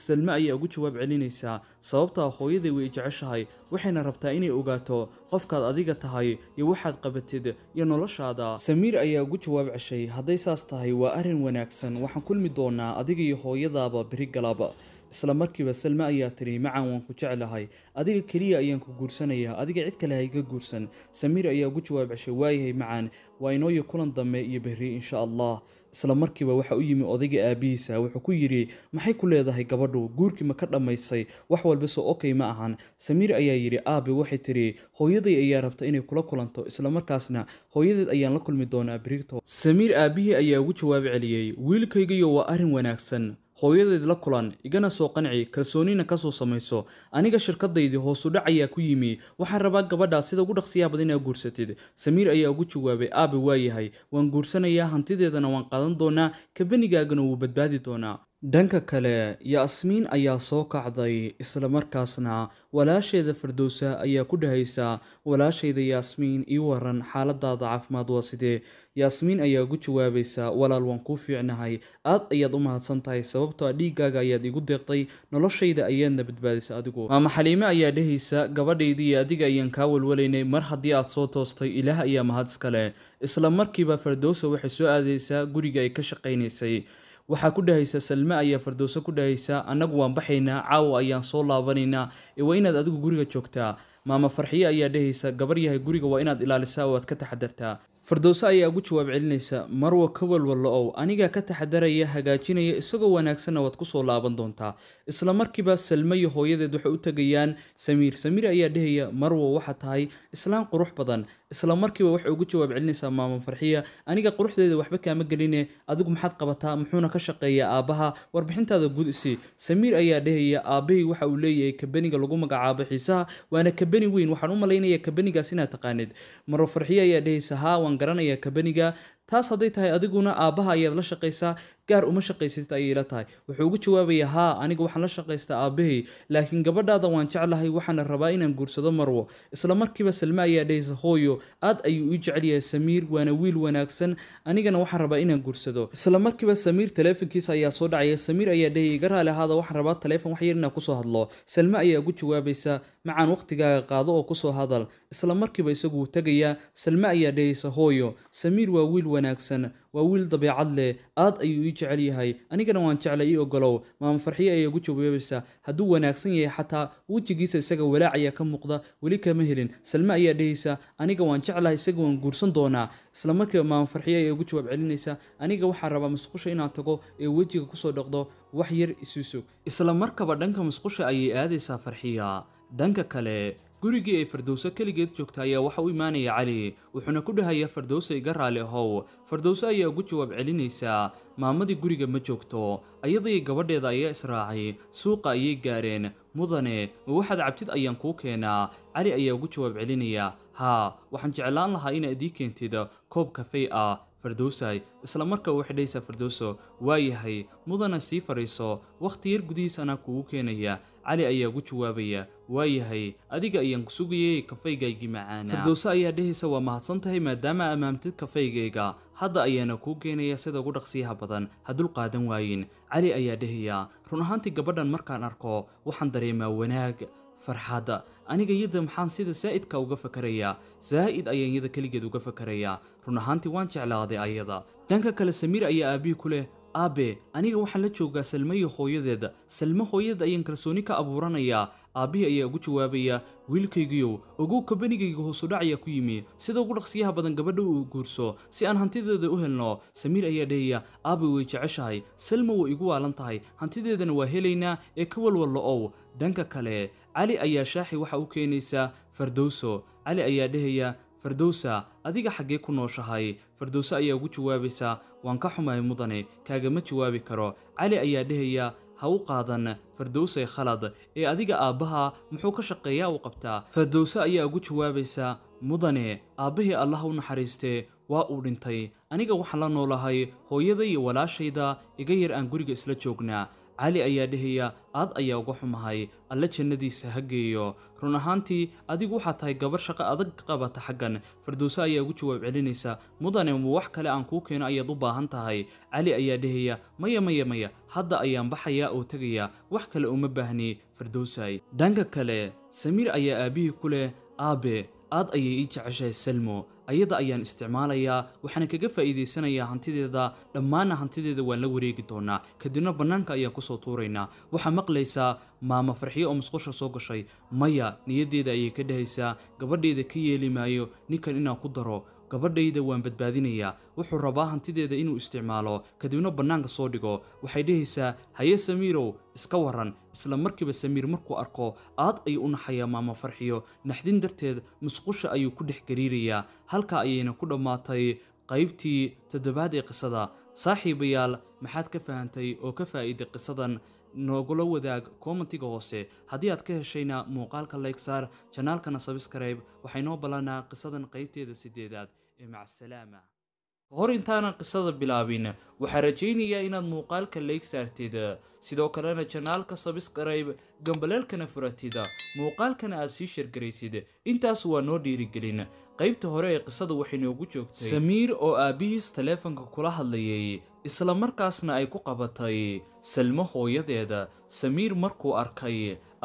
Speaker 1: salme ayaa ugu jawaab celinaysaa sababtaa hooyaday way jeceshahay waxayna rabtaa inay ogaato qofkaad adiga tahay iyo waxaad qabatid iyo noloshaada samiir ayaa ugu jawaab ceshay hadday saas tahay waa arrin wanaagsan waxaan kulmi doonaa adiga iyo hooyadaaba beri galaba isla markiiba salme ayaa tiri macaan waan ku jeclahay adiga keliya ayaan ku guursanayaa adiga cid kale hayga guursan samiir ayaa ugu jawaab ceshay waayahay macaan waa inooyo kulan dambe iyo berri insha allah isla markiiba waxa u yimi odayga aabihiisa wuxuu ku yidhi maxay ku leedahay gabadhu guurkii ma ka dhammaysay wax walba walbasoo okey ma ahan samiir ayaa yidhi aabe waxay tidhi hooyaday ayaa rabta inay kula kulanto islamarkaasna hooyadeed ayaan la kulmi doonaa berrito samiir aabihii ayaa ugu jawaab celiyey wiilkaygayo waa arrin wanaagsan hooyadeed la kulan igana soo qanci kalsoonina ka soo samayso aniga shirkadaydii hoosu dhac ayaa ku yimi waxaan rabaa gabadhaa sida ugu dhaqsiyaa badan inaa guursatid samiir ayaa ugu jawaabay aabe waayahay waan guursanayaa hantideedana waan qaadan doonaa kabanigaagana wuu badbaadi doonaa dhanka kale yaasmiin ayaa soo kacday isla markaasna walaasheeda fardowsa ayaa ku dhahaysa walaashayda yaasmiin ii waran xaaladaada caafimaad waa sidee yaasmiin ayaa ugu jawaabaysa walaal waan kuu fiicnahay aad ayaad u mahadsan tahay sababtoo a ah dhiiggaaga ayaad igu deeqday noloshayda ayaadna badbaadisa adigu maama xaliime ayaa dhahaysa gabadhaydii adiga ayaan kaa walwalaynay mar haddii aad soo toostay ilaah ayaa mahad leh isla markiiba fardowsa waxay soo aadaysaa guriga ay ka shaqaynaysay waxaa ku dhahaysa salme ayaa fardowso ku dhahaysa annagu waan baxaynaa caawa ayaan soo laabanaynaa ee waa inaad adigu guriga joogtaa maama farxiye ayaa dhahaysa gabar yahay guriga waa inaad ilaalisaa oo aad ka taxadartaa fardooso ayaa ugu jawaab celinaysa marwa ka walwallo ow anigaa ka taxadaraya hagaajinaya isagoo wanaagsanna waad ku soo laaban doontaa isla markiiba salmayo hooyadeed waxay u tegayaan samiir samiir ayaa dhehaya marwa waxa tahay islaan qurux badan isla markiiba waxay ugu jawaab celinaysaa maama farxiya aniga quruxdeeda waxba kaama geline adigu maxaad qabataa muxuuna ka shaqeeya aabbaha warbixintaada guud isi samiir ayaa dhehaya aabbahay waxa uu leeyahay kabeniga lagu magacaabo xiisaha waana kabeni weyn waxaan u malaynayaa kabenigaas inaad taqaanid marwa farxiya ayaa dhehaysa haa waan garanaya kabaniga taas hadday tahay adiguna aabaha ayaad la shaqaysaa gaar uma shaqaysid ayay la tahay wuxuu ugu jawaabayaa haa aniga waxaan la shaqaystaa aabbahey laakiin gabadhaada waan jeclahay waxaana rabaa inaan guursado marwo isla markiiba salme ayaa dhahaysa hooyo aad ayuu ii jecel yahay samiir waana wiil wanaagsan anigana waxaan rabaa inaan guursado isla markiiba samiir taleefonkiisa ayaa soo dhacaya samiir ayaa dhahaya iga raali ahaada waxaan rabaa taleefon wax yar inaan kusoo hadlo salme ayaa ugu jawaabaysa macaan wakhtigaaga qaado oo kusoo hadal isla markiiba isagu wuu tegayaa salme ayaa dhahaysa hooyo samiir waa wiil wanaagsan waa wiil dabeecad leh aad ayuu ii jecel yahay anigana waan jeclay ii ogolow maama farxiyo ayay ugu jawaabaysaa hadduu wanaagsan yahay xataa wejigiisa isaga walaac ayaa ka muuqda weli kama helin salme ayaa dhehaysa aniga waan jeclahay isaga waan guursan doonaa isla markiiba maama farxiyo ayay ugu jawaab celinaysaa aniga waxaan rabaa masqusha inaan tago ee wejiga kusoo dhaqdo wax yar isu sug isla markaba dhanka musqusha ayay aadaysaa farxiya dhanka kale gurigii ay fardowso keligeed joogta ayaa waxa u imaanaya cali wuxuuna ku dhahayaa fardowso iga raali ahow fardowse ayaa ugu jawaab celinaysaa maamadii guriga ma joogto ayadii gabadheeda ayaa israacay suuqa ayay gaareen mudane ma waxaad cabtid ayaan kuu keenaa cali ayaa ugu jawaab celinaya haa waxaan jeclaan lahaa inaad ii keentid koob kafey ah fardowsay isla marka waxay dhahaysaa fardowso waa yahay mudana sii fariiso wakhti yar gudihiis anaa kuugu keenaya cali ayaa ugu jawaabaya waayahay adiga ayaan ku sugayay kafaygaygii macaana firdowse ayaa dhehaysa waa mahadsan tahay maadaama ammaamtid kafaygayga hadda ayaana kuu geenaya sida ugu dhaqsiyaha badan ha dul qaadan waayin cali ayaa dhahayaa run ahaantii gabadhan markaan arko waxaan dareemaa wanaag farxadda aniga yada maxaan sida saa'idka uga fakarayaa saa'id ayaan iyada keligeed uga fakarayaa run ahaantii waan jeclaaday ayada dhanka kale samiir ayaa aabbihii ku leh aabe aniga waxaan la joogaa salmayo hooyadeeda salmo hooyada ayaan kalsooni ka abuuranayaa aabbihii ayaa ugu jawaabaya wiilkaygiiow ogow kabanigayga hoosudhac ayaa ku yimi sida ugu dhaqsiyaha badan gabadha uu guurso si aan hantideeda u helno samiir ayaa dhahaya aabe way jeceshahay salma way igu waalan tahay hantideedana waa helaynaa ee ka walwallo ow dhanka kale cali ayaa shaaxi waxa u keenaysaa fardowso cali ayaa dhehaya fardowsa adiga xaggee ku nooshahay fardowse ayaa ugu jawaabaysaa waan ka xumahay mudane kaagama jawaabi karo cali ayaa dhahaya ha u qaadan fardowsay khalad ee adiga aabbaha muxuu ka shaqeeyaa u qabtaa fardowse ayaa ugu jawaabaysaa mudane aabbahii allah u naxariistee waa uu dhintay aniga waxaan la noolahay hooyada iyo walaashayda iga yar aan guriga isla joognaa cali ayaa dhehaya aad ayaa uga xumahay alle jannadiisa ha geeyo run ahaantii adigu waxaad tahay gabar shaqo adag qabata xaggan fardowse ayaa ugu jawaab celinaysa mudane mu wax kale aan kuu keeno ayaad u baahan tahay cali ayaa dhehaya maya maya maya hadda ayaan baxayaa oo tegayaa wax kale uma baahni fardowsay dhanka kale samiir ayaa aabbihii ku leh aabe aad ayay ii jeceshahay selmo ayada ayaan isticmaalayaa waxaana kaga faa'iidaysanayaa hantideeda dhammaanna hantideeda waan la wareegi doonaa kadibna bannaanka ayaan kusoo tuuraynaa waxaa maqlaysaa maama farxiyo oo musqusha soo gashay maya niyaddeeda ayay ka dhahaysaa gabadheeda ka yeeli maayo ninkan inaan ku daro gabadhayda waan badbaadinayaa wuxuu rabaa hantideeda inuu isticmaalo kadibna bannaanka soo dhigo waxay dhahaysaa haye samiirow iska warran isla markiiba samiir markuu arko aad ayuu u naxayaa maama farxiyo naxdin darteed musqusha ayuu ku dhex gariirayaa halkaa ayayna ku dhammaatay qaybtii toddobaad ee qisada saaxiibayaal maxaad ka fahantay oo ka faa'iiday qisadan noogula wadaag kommentiga hoose haddii aad ka heshayna muuqaalka leegsaar janaalkana sabiskarayb waxaynoo ballanaa qisadan qaybteeda sideedaad hor intaanan qisada bilaabin waxaa rajaynayaa inaad muuqaalka layg saartid sidoo kalena janaalka sabisqarayb gambaleelkana furatid muuqaalkana aad sii shargaraysid intaas waa noo dhiirigelin qaybta hore ee qisada waxay noogu joogtay samiir oo aabbihiis taleefonka kula hadlayay isla markaasna ay ku qabatay salmo hooyadeeda samiir markuu arkay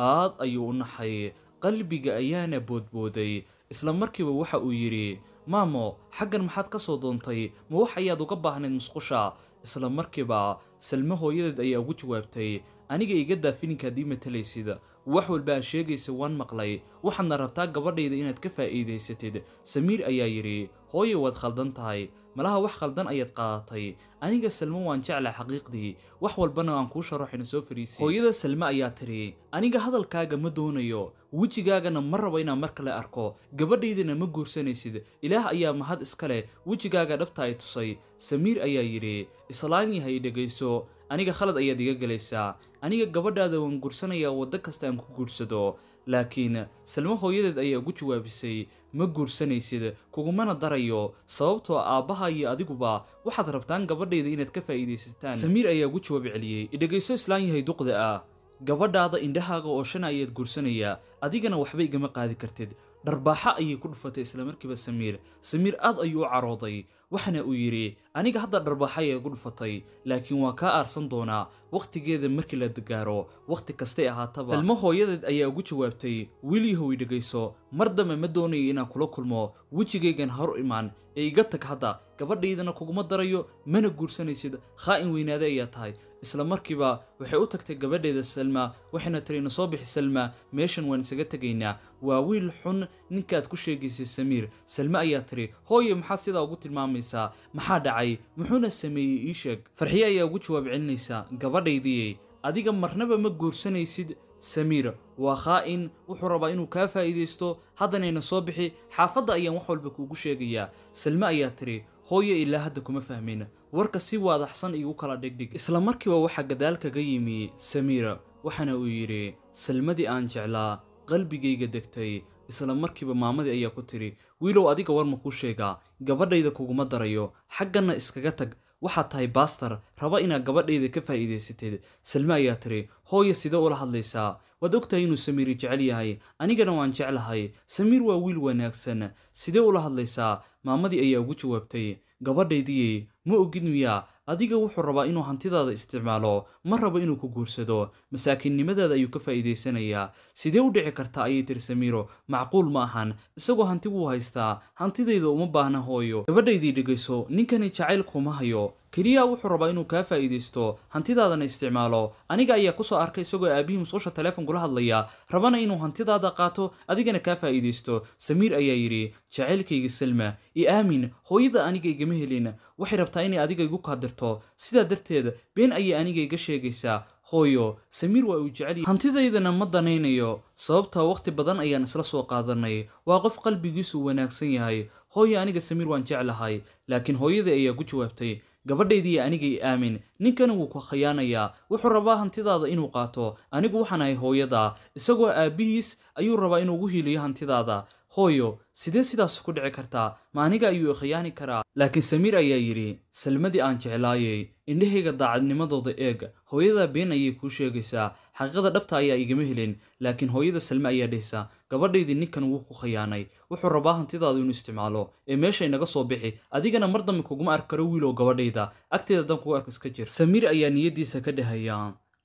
Speaker 1: aad ayuu u naxay qalbiga ayaana boodbooday isla markiiba waxa uu yidhi maamo xaggan maxaad ka soo doontay ma wax ayaad uga baahnayd musqusha isla markiiba salmo hooyadeed ayaa ugu jawaabtay aniga iga daa filinkaad ii matalaysid wax walba aad sheegaysa waan maqlay waxaadna rabtaa gabadhayda inaad ka faa'iidaysatid samiir ayaa yidhi hooye waad khaldan tahay malaha wax khaldan ayaad qaadatay aniga salmo waan jeclaa xaqiiqdii wax walbana aan kuu sharaxayno soo fariisay hooyada salme ayaa tidhi aniga hadalkaaga ma doonayo wejigaagana ma rabo inaan mar kale arko gabadhaydana ma guursanaysid ilaah ayaa mahad iska leh wejigaaga dhabta ay tusay samiir ayaa yidhi islaanyah ay dhegayso aniga khalad ayaad iga gelaysaa aniga gabadhaada waan guursanayaa waddo kasta aan ku guursado laakiin salmo hooyadeed ayaa ugu jawaabisay ma guursanaysid kugumana darayo sababtoo ah aabbaha iyo adiguba waxaad rabtaan gabadhayda inaad ka faa'iidaysataan samiir ayaa ugu jawaab celiyey idhegayso islaan yahay duqda ah gabadhaada indhahaaga oo shana ayaad guursanayaa adigana waxba igama qaadi kartid dharbaaxo ayay ku dhufatay islamarkiiba samiir samiir aad ayuu u carooday waxaana uu yidhi aniga hadda dharbaaxo ayaa gu dhufatay laakiin waa kaa aarsan doonaa wakhtigeeda markii la gaaro wakhti kastay ahaataba salmo hooyadeed ayaa ugu jawaabtay wiilyahow dhegayso mar dambe ma doonayo inaan kula kulmo wejigaygan haru imaan ee iga tag hadda gabadhaydana kuguma darayo mana guursanaysid khaa'in weynaade ayaa tahay isla markiiba waxay u tagtay gabadheeda salma waxayna tiri na soo bixi salma meeshan waan isaga tegaynaa waa wiil xun ninkaad ku sheegaysay samiir salma ayaa tiri hooye maxaad sidaa ugu tilmaamaysaa maxaa dhacay muxuuna sameeyey ii sheeg farxiye ayaa ugu jawaab celinaysaa gabadhaydiyey adiga marnaba ma guursanaysid samiir waa khaa'in wuxuu rabaa inuu kaa faa'iidaysto haddanayna soo bixi xaafadda ayaan wax walba kuugu sheegayaa salma ayaa tiri hooyo ilaa hadda kuma fahmayna warka si waadaxsan igu kala dhigdhig isla markiiba waxaa gadaal kaga yimi samiira waxaana uu yidhi salmadii aan jeclaa qalbigayga degtay isla markiiba maamadii ayaa ku tidhi wiilow adiga war ma kuu sheegaa gabadhayda kuguma darayo xagganna iskaga tag waxaad tahay baastar raba inaad gabadhayda ka faa'iidaysatid salme ayaa tiri hooya sida ula hadlaysaa waad ogtahay inuu samiiri jecel yahay anigana waan jeclahay samiir waa wiil wanaagsan sidee ula hadlaysaa maamadii ayaa ugu jawaabtay gabadhaydiyey ma ogid miyaa adiga wuxuu rabaa inuu hantidaada isticmaalo ma rabo inuu ku guursado masaakiinnimadaada ayuu ka faa'iidaysanayaa sidee u dhici kartaa ayay tiri samiiro macquul ma ahan isagoo hanti wuu haystaa hantidayda uma baahna hooyo gabadhaydii dhegayso ninkani jacaylkuuma hayo keliya wuxuu rabaa inuu kaa faa'iidaysto hantidaadana isticmaalo aniga ayaa kusoo arkay isagoo aabihii musqusha kula hadlaya rabana inuu hantidaada qaato adigana kaa faa'iidaysto samiir ayaa yidhi jacaylkayga salma i aamin hooyada aniga igama helin waxay rabtaa inay adiga igu kaadirto sidaa darteed been ayay aniga iga sheegaysaa hooyo samiir waa uu jecel hantidaydana ma danaynayo sababtaa wakhti badan ayaan isla soo qaadanay waa qof qalbigiisu wanaagsan yahay hooyo aniga samiir waan jeclahay laakiin hooyada ayaa ku jawaabtay gabadhaydii anigay aamin ninkan wuu ku khiyaanayaa wuxuu rabaa hantidaada inuu qaato anigu waxaan ahay hooyada isagoo aabbihiis ayuu rabaa inuu ugu hiiliyo hantidaada hooyo sidee sidaas ku dhici kartaa ma aniga ayuu ikhiyaani karaa laakiin samiir ayaa yidhi salmadii aan jeclaayey indhahayga daacadnimadooda eeg hooyada been ayay kuu sheegaysaa xaqiiqada dhabta ayaa igama helin laakiin hooyada salme ayaa dhehaysaa gabadhaydii ninkan wuu ku khiyaanay wuxuu rabaa hantidaada inuu isticmaalo ee meesha inaga soo bixi adigana mar dambe kuguma arki karo wiilow gabadhayda agteeda dan kugu arko iska jir samiir ayaa niyaddiisa ka dhahaya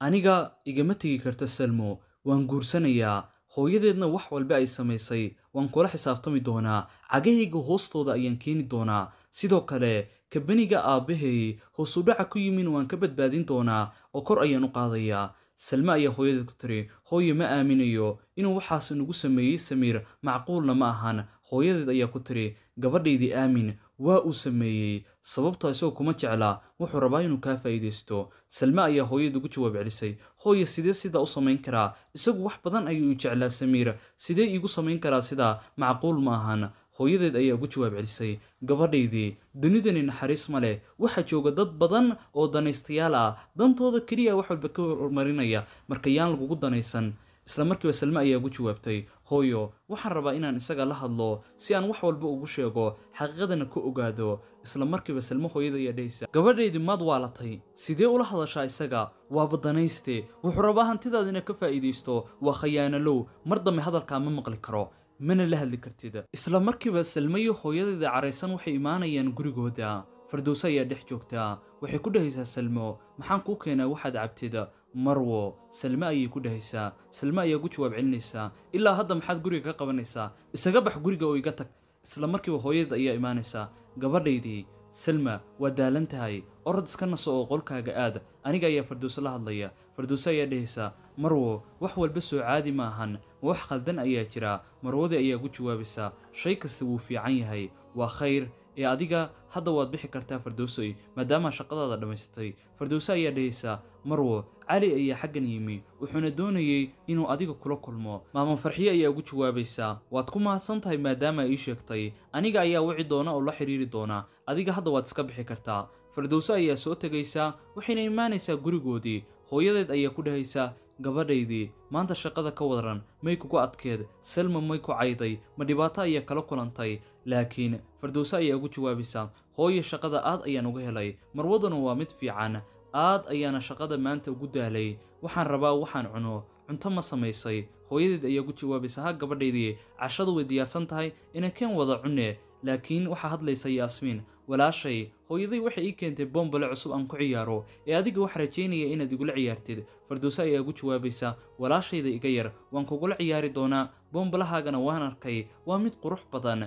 Speaker 1: aniga igama tegi karto salmo waan guursanayaa hooyadeedna wax walba ay samaysay waan kula xisaabtami doonaa cagahayga hoostooda ayaan keeni doonaa sidoo kale kabaniga aabbahay hoosudhaca ku yimin waan ka badbaadin doonaa oo kor ayaan u qaadayaa salme ayaa hooyadeed ku tiri hooye ma aaminayo inuu waxaas nagu sameeyey samiir macquulna ma ahan hooyadeed ayaa ku tiri gabadhaydii aamin waa uu sameeyey sababtoo ah isagoo kuma jeclaa wuxuu rabaa inuu kaa faa'iidaysto salme ayaa hooyada ugu jawaab celisay hooya sidee sidaa u samayn karaa isagu wax badan ayuu jeclaa samiir sidee iigu samayn karaa sidaa macquul ma ahan hooyadeed ayaa ugu jawaab celisay gabadhaydii dunidani naxariis ma leh waxaa jooga dad badan oo danaystayaal ah dantooda keliya wax walba ka hormarinaya marka yaan lagugu danaysan isla markiiba salme ayaa ugu jawaabtay hooyo waxaan rabaa inaan isaga la hadlo si aan wax walba ugu sheego xaqiiqadana ku ogaado isla markiiba salmo hooyada ayaa dhehaysa gabadhaydii maad waalatay sidee ula hadashaa isaga waa badanayste wuxuu rabaa hantidaad ina ka faa'iidaysto waa khayaanalow mar dambe hadalkaa ma maqli karo mana la hadli kartid isla markiiba salmayo hooyadeeda caraysan waxay imaanayaan gurigooda fardowse ayaa dhex joogtaa waxay ku dhahaysaa salmo maxaan kuu keenaa waxaad cabtid marwo salme ayay ku dhahaysaa salme ayaa ku jawaab celinaysaa ilaa hadda maxaad guriga ka qabanaysaa isaga bax guriga oo iga tag isla markiiba hooyada ayaa imaanaysaa gabadhaydii salma waa daalan tahay orod iska naso oo qolkaaga aada aniga ayaa farduuso la hadlaya farduuso ayaa dhahaysaa marwo wax walba soo caadi maahan wax khaldan ayaa jiraa marwada ayaa ku jawaabaysaa shay kasta wuu fiican yahay waa khayr ee adiga hadda waad bixi kartaa fardowsey maadaamaa shaqadaada dhammaystay fardowse ayaa dhahaysaa marwo cali ayaa xaggan yimi wuxuuna doonayey inuu adiga kula kulmo maamo farxiyo ayaa ugu jawaabaysaa waad ku mahadsan tahay maadaama ii sheegtay aniga ayaa wici doona oo la xidhiiri doonaa adiga hadda waad iska bixi kartaa fardowse ayaa soo tegaysaa waxayna imaanaysaa gurigoodii hooyadeed ayaa ku dhahaysaa gabadhaydii maanta shaqada ka wadaran may kugu adkeed selma may ku cayday ma dhibaato ayaa kala kulantay laakiin fardowse ayaa ugu jawaabaysaa hooyo shaqada aad ayaan uga helay marwaduna waa mid fiican aad ayaana shaqada maanta ugu daalay waxaan rabaa waxaan cuno cunto ma samaysay hooyadeed ayaa ugu jawaabaysaa ha gabadhaydii cashadu way diyaarsan tahay ina keen wada cune laakiin waxaa hadlaysa yaasmiin walaashay hooyaday waxay ii keentay boombale cusub aan ku ciyaaro ee adiga wax rajaynaya inaad igula ciyaartid farduuse ayaa ugu jawaabaysa walaashayda iga yar waan kugula ciyaari doonaa boombalahaagana waan arkay waa mid qurux badan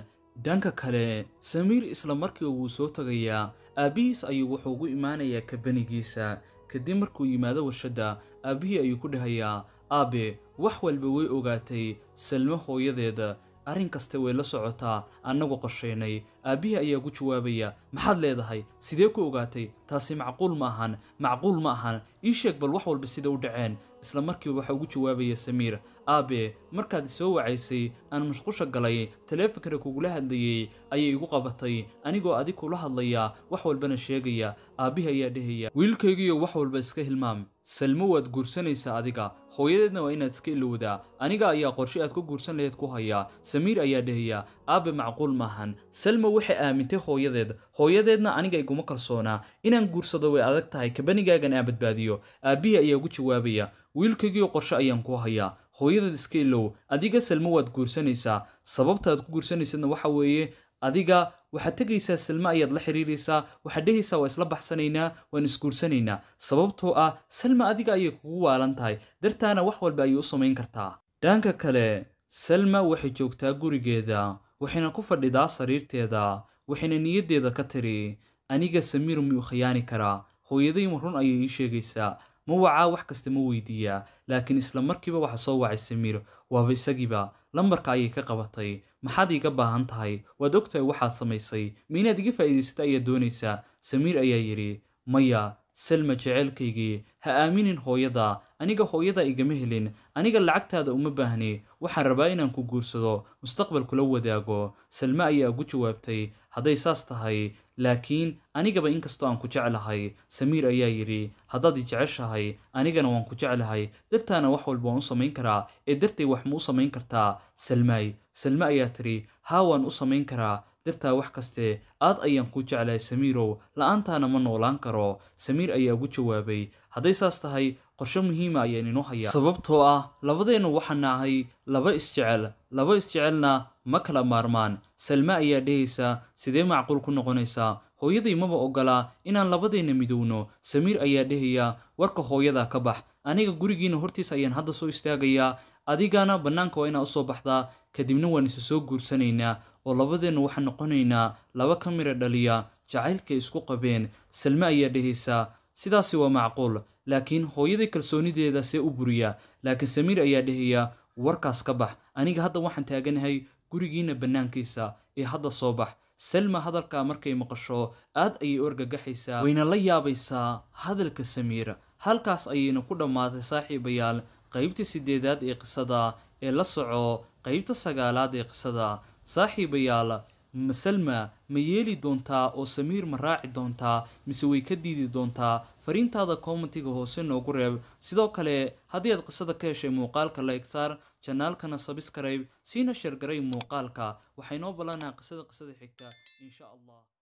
Speaker 1: dhanka kale samiir isla markiiba wuu soo tagayaa aabbihiis ayuu wuxuu ugu imaanayaa kabanigiisa kadib markuu yimaado warshadda aabbihii ayuu ku dhahayaa aabe wax walba way ogaatay salmo hooyadeeda arrin kasta way la socotaa annagu qorshaynay aabbihii ayaa gu jawaabaya maxaad leedahay sidee ku ogaatay taasi macquul ma ahan macquul ma ahan ii sheeg bal wax walba sida u dhaceen isla markiiba waxaa ugu jawaabaya samiir aabe markaad isoo wacaysay aan mashqusha galay taleefonkana kugula hadlayey ayay igu qabatay anigoo adig kula hadlayaa wax walbana sheegaya aabbihi ayaa dhehaya wiilkaygiiyo wax walba iska hilmaam salmo waad guursanaysaa adiga hooyadeedna waa inaad iska ilowdaa aniga ayaa qorshe aad ku guursan laheyd ku hayaa samiir ayaa dhehaya aabbe macquul maahan salmo waxay aamintay hooyadeed hooyadeedna aniga iguma kalsoonaa inaan guursado way adag tahay kabanigaagan aan badbaadiyo aabbihii ayaa ugu jawaabaya wiilkaygiiyo qorshe ayaan ku hayaa hooyadaad iska ilow adiga salmo waad guursanaysaa sababta aad ku guursanaysadna waxa weeye adiga waxaad tegaysaa salme ayaad la xiriiraysaa waxaad dhehaysaa waa isla baxsanaynaa waan isguursanaynaa sababtoo ah salma adiga ayay kugu waalan tahay dartaana wax walba ayay u samayn kartaa dhanka kale salma waxay joogtaa gurigeeda waxayna ku fadhidaa sariirteeda waxayna niyaddeeda ka tiri aniga samiir miyuu khiyaani karaa hooyadayma run ayay ii sheegaysaa ma wacaa wax kasta ma weydiiyaa laakiin isla markiiba waxaa soo wacay samiir waaba isagiiba lambarka ayay ka qabatay maxaad iga baahan tahay waad ogtahay waxaad samaysay ma inaad iga faa'iidaysata ayaa doonaysaa samiir ayaa yidhi maya selma jeceylkaygii ha aaminin hooyada aniga hooyada igama helin aniga lacagtaada uma baahni waxaan rabaa inaan ku guursado mustaqbal kula wadaago selma ayaa ugu jawaabtay hadday saas tahay laakiin anigaba inkastoo aan ku jeclahay samiir ayaa yidhi haddaad i jeceshahay anigana waan ku jeclahay dartaana wax walba waan u samayn karaa ee dartay wax ma u samayn kartaa salmaay salma ayaa tidhi haa waan u samayn karaa dartaa wax kaste aad ayaan kuu jeclahay samiirow la-aantaana ma noolaan karo samiir ayaa ugu jawaabay hadday saas tahay qorsho muhiima ah ayaan inoo hayaa sababtoo ah labadeennu waxaana ahay laba isjecel laba isjecelna ma kala maarmaan salme ayaa dhehaysaa sidee macquul ku noqonaysaa hooyaday maba ogolaa inaan labadeenna midowno samiir ayaa dhahayaa warka hooyadaa ka bax aniga gurigiina hortiis ayaan hadda soo istaagayaa adigana bannaanka waa inaa usoo baxdaa kadibna waan isa soo guursanaynaa oo labadeenna waxaan noqonaynaa laba ka mira dhaliya jacaylkay isku qabeen salme ayaa dhahaysaa sidaasi waa macquul laakiin hooyadii kalsoonideeda see u buriyaa laakiin samiir ayaa dhahayaa warkaas ka bax aniga hadda waxaan taaganahay gurigiina bannaankiisa ee hadda soo bax selma hadalkaa markay maqasho aad ayay u argagaxaysaa wayna la yaabaysaa hadalka samiira halkaas ayayna ku dhammaatay saaxiibayaal qaybta siddeedaad ee qisada ee la soco qaybta sagaalaad ee qisada saaxiibayaal masalma ma yeeli doontaa oo samiir ma raaci doontaa mise way ka diidi doontaa fariintaada kommentiga hoose noogu reeb sidoo kale haddii aad qisada ka heshay muuqaalka like jannaalkana janaalkana siina sheergaray muuqaalka waxaynoo ballanaa qisada qisada xigta insha allah